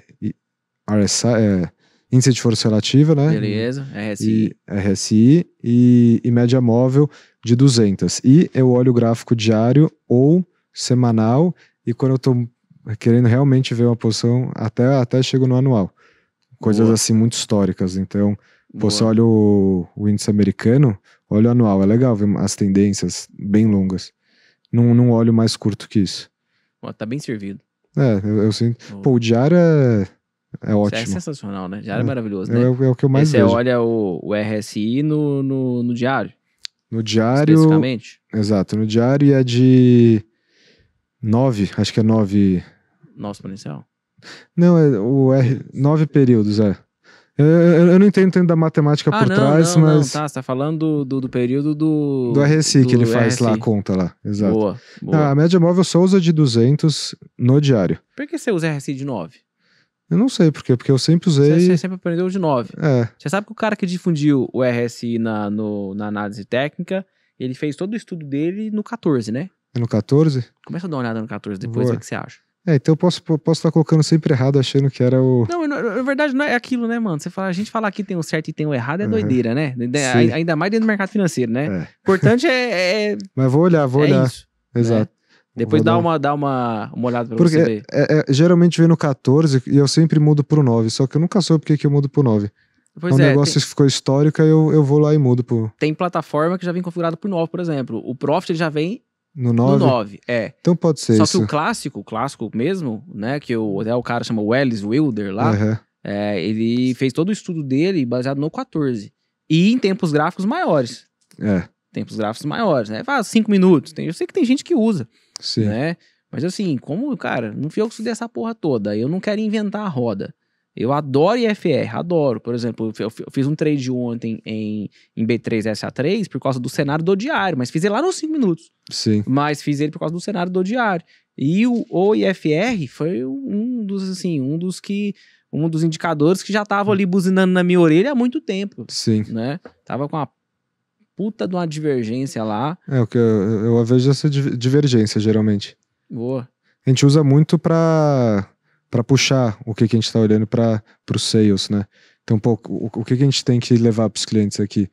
RSI, é, índice de força relativa, né? Beleza, RSI. E, RSI e, e, média móvel de 200. E eu olho o gráfico diário ou semanal, e quando eu tô é querendo realmente ver uma posição, até, até chego no anual. Coisas Boa. assim muito históricas. Então, você olha o, o, índice americano, olha o anual, é legal ver as tendências bem longas. Não, não olho mais curto que isso. Boa, tá bem servido. É, eu, eu sinto. Boa. Pô, o diário é, é ótimo. Isso é sensacional, né? Diário é, é maravilhoso, é, né? É, é, o que eu mais esse vejo. Você olha o, o RSI no, no, no diário. No diário. Especificamente? Exato, no diário é de 9, acho que é 9 nosso exponencial? Não, é o R. Nove períodos, é. Eu, eu não entendo tanto da matemática ah, por não, trás, não, mas. Não, tá, você tá falando do, do período do. Do RSI que ele faz RSI. lá, a conta lá. Exato. Boa, boa. Ah, a média móvel só usa de 200 no diário. Por que você usa RSI de 9? Eu não sei por quê, porque eu sempre usei. Você, você sempre aprendeu de 9. É. Você sabe que o cara que difundiu o RSI na, no, na análise técnica, ele fez todo o estudo dele no 14, né? No 14? Começa a dar uma olhada no 14 depois, o que você acha? É, então eu posso estar posso tá colocando sempre errado, achando que era o. Não, na verdade não é aquilo, né, mano? Você fala, a gente falar que tem o certo e tem o errado é uhum. doideira, né? né, né Sim. Ainda mais dentro do mercado financeiro, né? É. O importante é, é, é Mas vou olhar, vou é olhar. Isso, né? Exato. Né? Depois dá uma, dá uma, uma olhada pra porque você ver. É, é, geralmente vem no 14 e eu sempre mudo pro 9, só que eu nunca soube porque que eu mudo pro 9. Pois é um é, negócio tem... que ficou histórico, aí eu, eu vou lá e mudo pro... Tem plataforma que já vem configurado pro 9, por exemplo. O Profit já vem no 9? No 9, é. Então pode ser Só isso. Só que o clássico, o clássico mesmo, né? Que o, até né, o cara chama Wells Wilder lá. Uhum. É, ele fez todo o estudo dele baseado no 14. E em tempos gráficos maiores. É. Tempos gráficos maiores, né? Faz 5 minutos. Tem, eu sei que tem gente que usa. Sim. Né? Mas assim, como, cara, não fui eu que estudei essa porra toda. Eu não quero inventar a roda. Eu adoro IFR, adoro. Por exemplo, eu fiz um trade ontem em, em B3SA3 por causa do cenário do diário, mas fiz ele lá nos 5 minutos. Sim. Mas fiz ele por causa do cenário do diário. E o, o IFR foi um dos, assim, um dos que um dos indicadores que já tava ali buzinando na minha orelha há muito tempo. Sim. Né? Tava com uma puta de uma divergência lá. É, o que eu, eu vejo essa divergência, geralmente. Boa. A gente usa muito pra para puxar o que, que a gente está olhando para os sales, né? Então, pô, o, o que, que a gente tem que levar para os clientes aqui?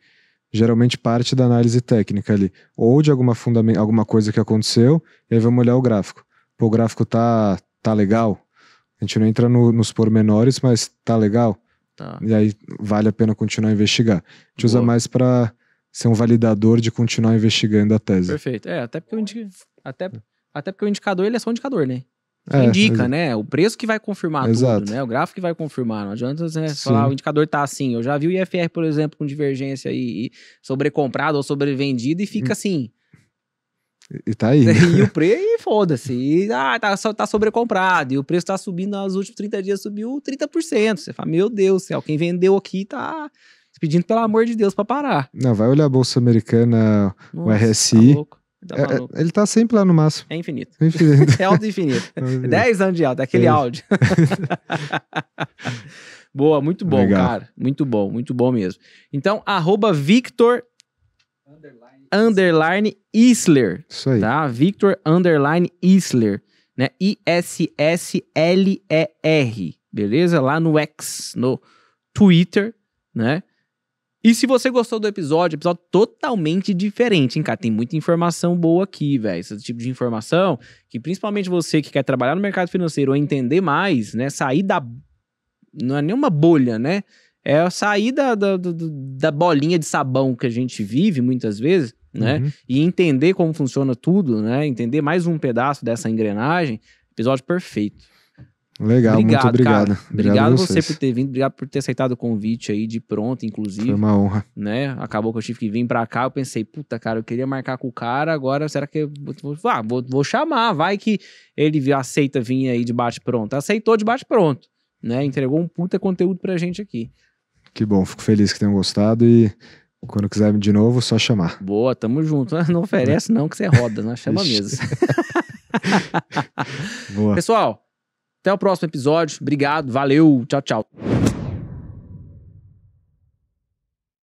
Geralmente parte da análise técnica ali, ou de alguma, alguma coisa que aconteceu, e aí vamos olhar o gráfico. Pô, o gráfico tá, tá legal? A gente não entra no, nos pormenores, mas tá legal. Tá. E aí vale a pena continuar a investigar. A gente Boa. usa mais para ser um validador de continuar investigando a tese. Perfeito. É, até porque o, até, até porque o indicador ele é só um indicador, né? É, indica, né? O preço que vai confirmar exato. tudo, né? O gráfico que vai confirmar. Não adianta né, falar o indicador tá assim. Eu já vi o IFR, por exemplo, com divergência aí sobrecomprado ou sobrevendido e hum. fica assim. E tá aí. E o preço, e foda-se. E, ah, tá, tá sobrecomprado. E o preço tá subindo nos últimos 30 dias, subiu 30%. Você fala, meu Deus do céu, quem vendeu aqui tá pedindo pelo amor de Deus para parar. Não, vai olhar a Bolsa Americana, Nossa, o RSI. Tá Tá é, é ele tá sempre lá no máximo. É infinito. É infinito. é alto infinito. 10 é anos de alto, é aquele é. áudio. Boa, muito bom, Legal. cara. Muito bom, muito bom mesmo. Então, arroba Victor underline, underline Isler. Isso aí. Tá? Victor underline Isler. Né? I-S-S-L-E-R. Beleza? Lá no X, no Twitter, né? E se você gostou do episódio, episódio totalmente diferente, hein, cara? Tem muita informação boa aqui, velho. Esse tipo de informação que principalmente você que quer trabalhar no mercado financeiro ou entender mais, né? Sair da. Não é nenhuma bolha, né? É sair da, da, da bolinha de sabão que a gente vive muitas vezes, né? Uhum. E entender como funciona tudo, né? Entender mais um pedaço dessa engrenagem. Episódio perfeito. Legal, obrigado, muito obrigado. Cara. Obrigado, obrigado você por ter vindo, obrigado por ter aceitado o convite aí de pronto, inclusive. Foi uma honra. Né? Acabou que eu tive que vir pra cá, eu pensei, puta, cara, eu queria marcar com o cara, agora será que eu vou, ah, vou, vou chamar, vai que ele aceita vir aí de bate-pronto. Aceitou de bate-pronto, né? Entregou um puta conteúdo pra gente aqui. Que bom, fico feliz que tenham gostado e quando quiser de novo, só chamar. Boa, tamo junto. Não oferece não que você roda, nós chama mesmo. Boa. Pessoal, até o próximo episódio. Obrigado, valeu, tchau, tchau.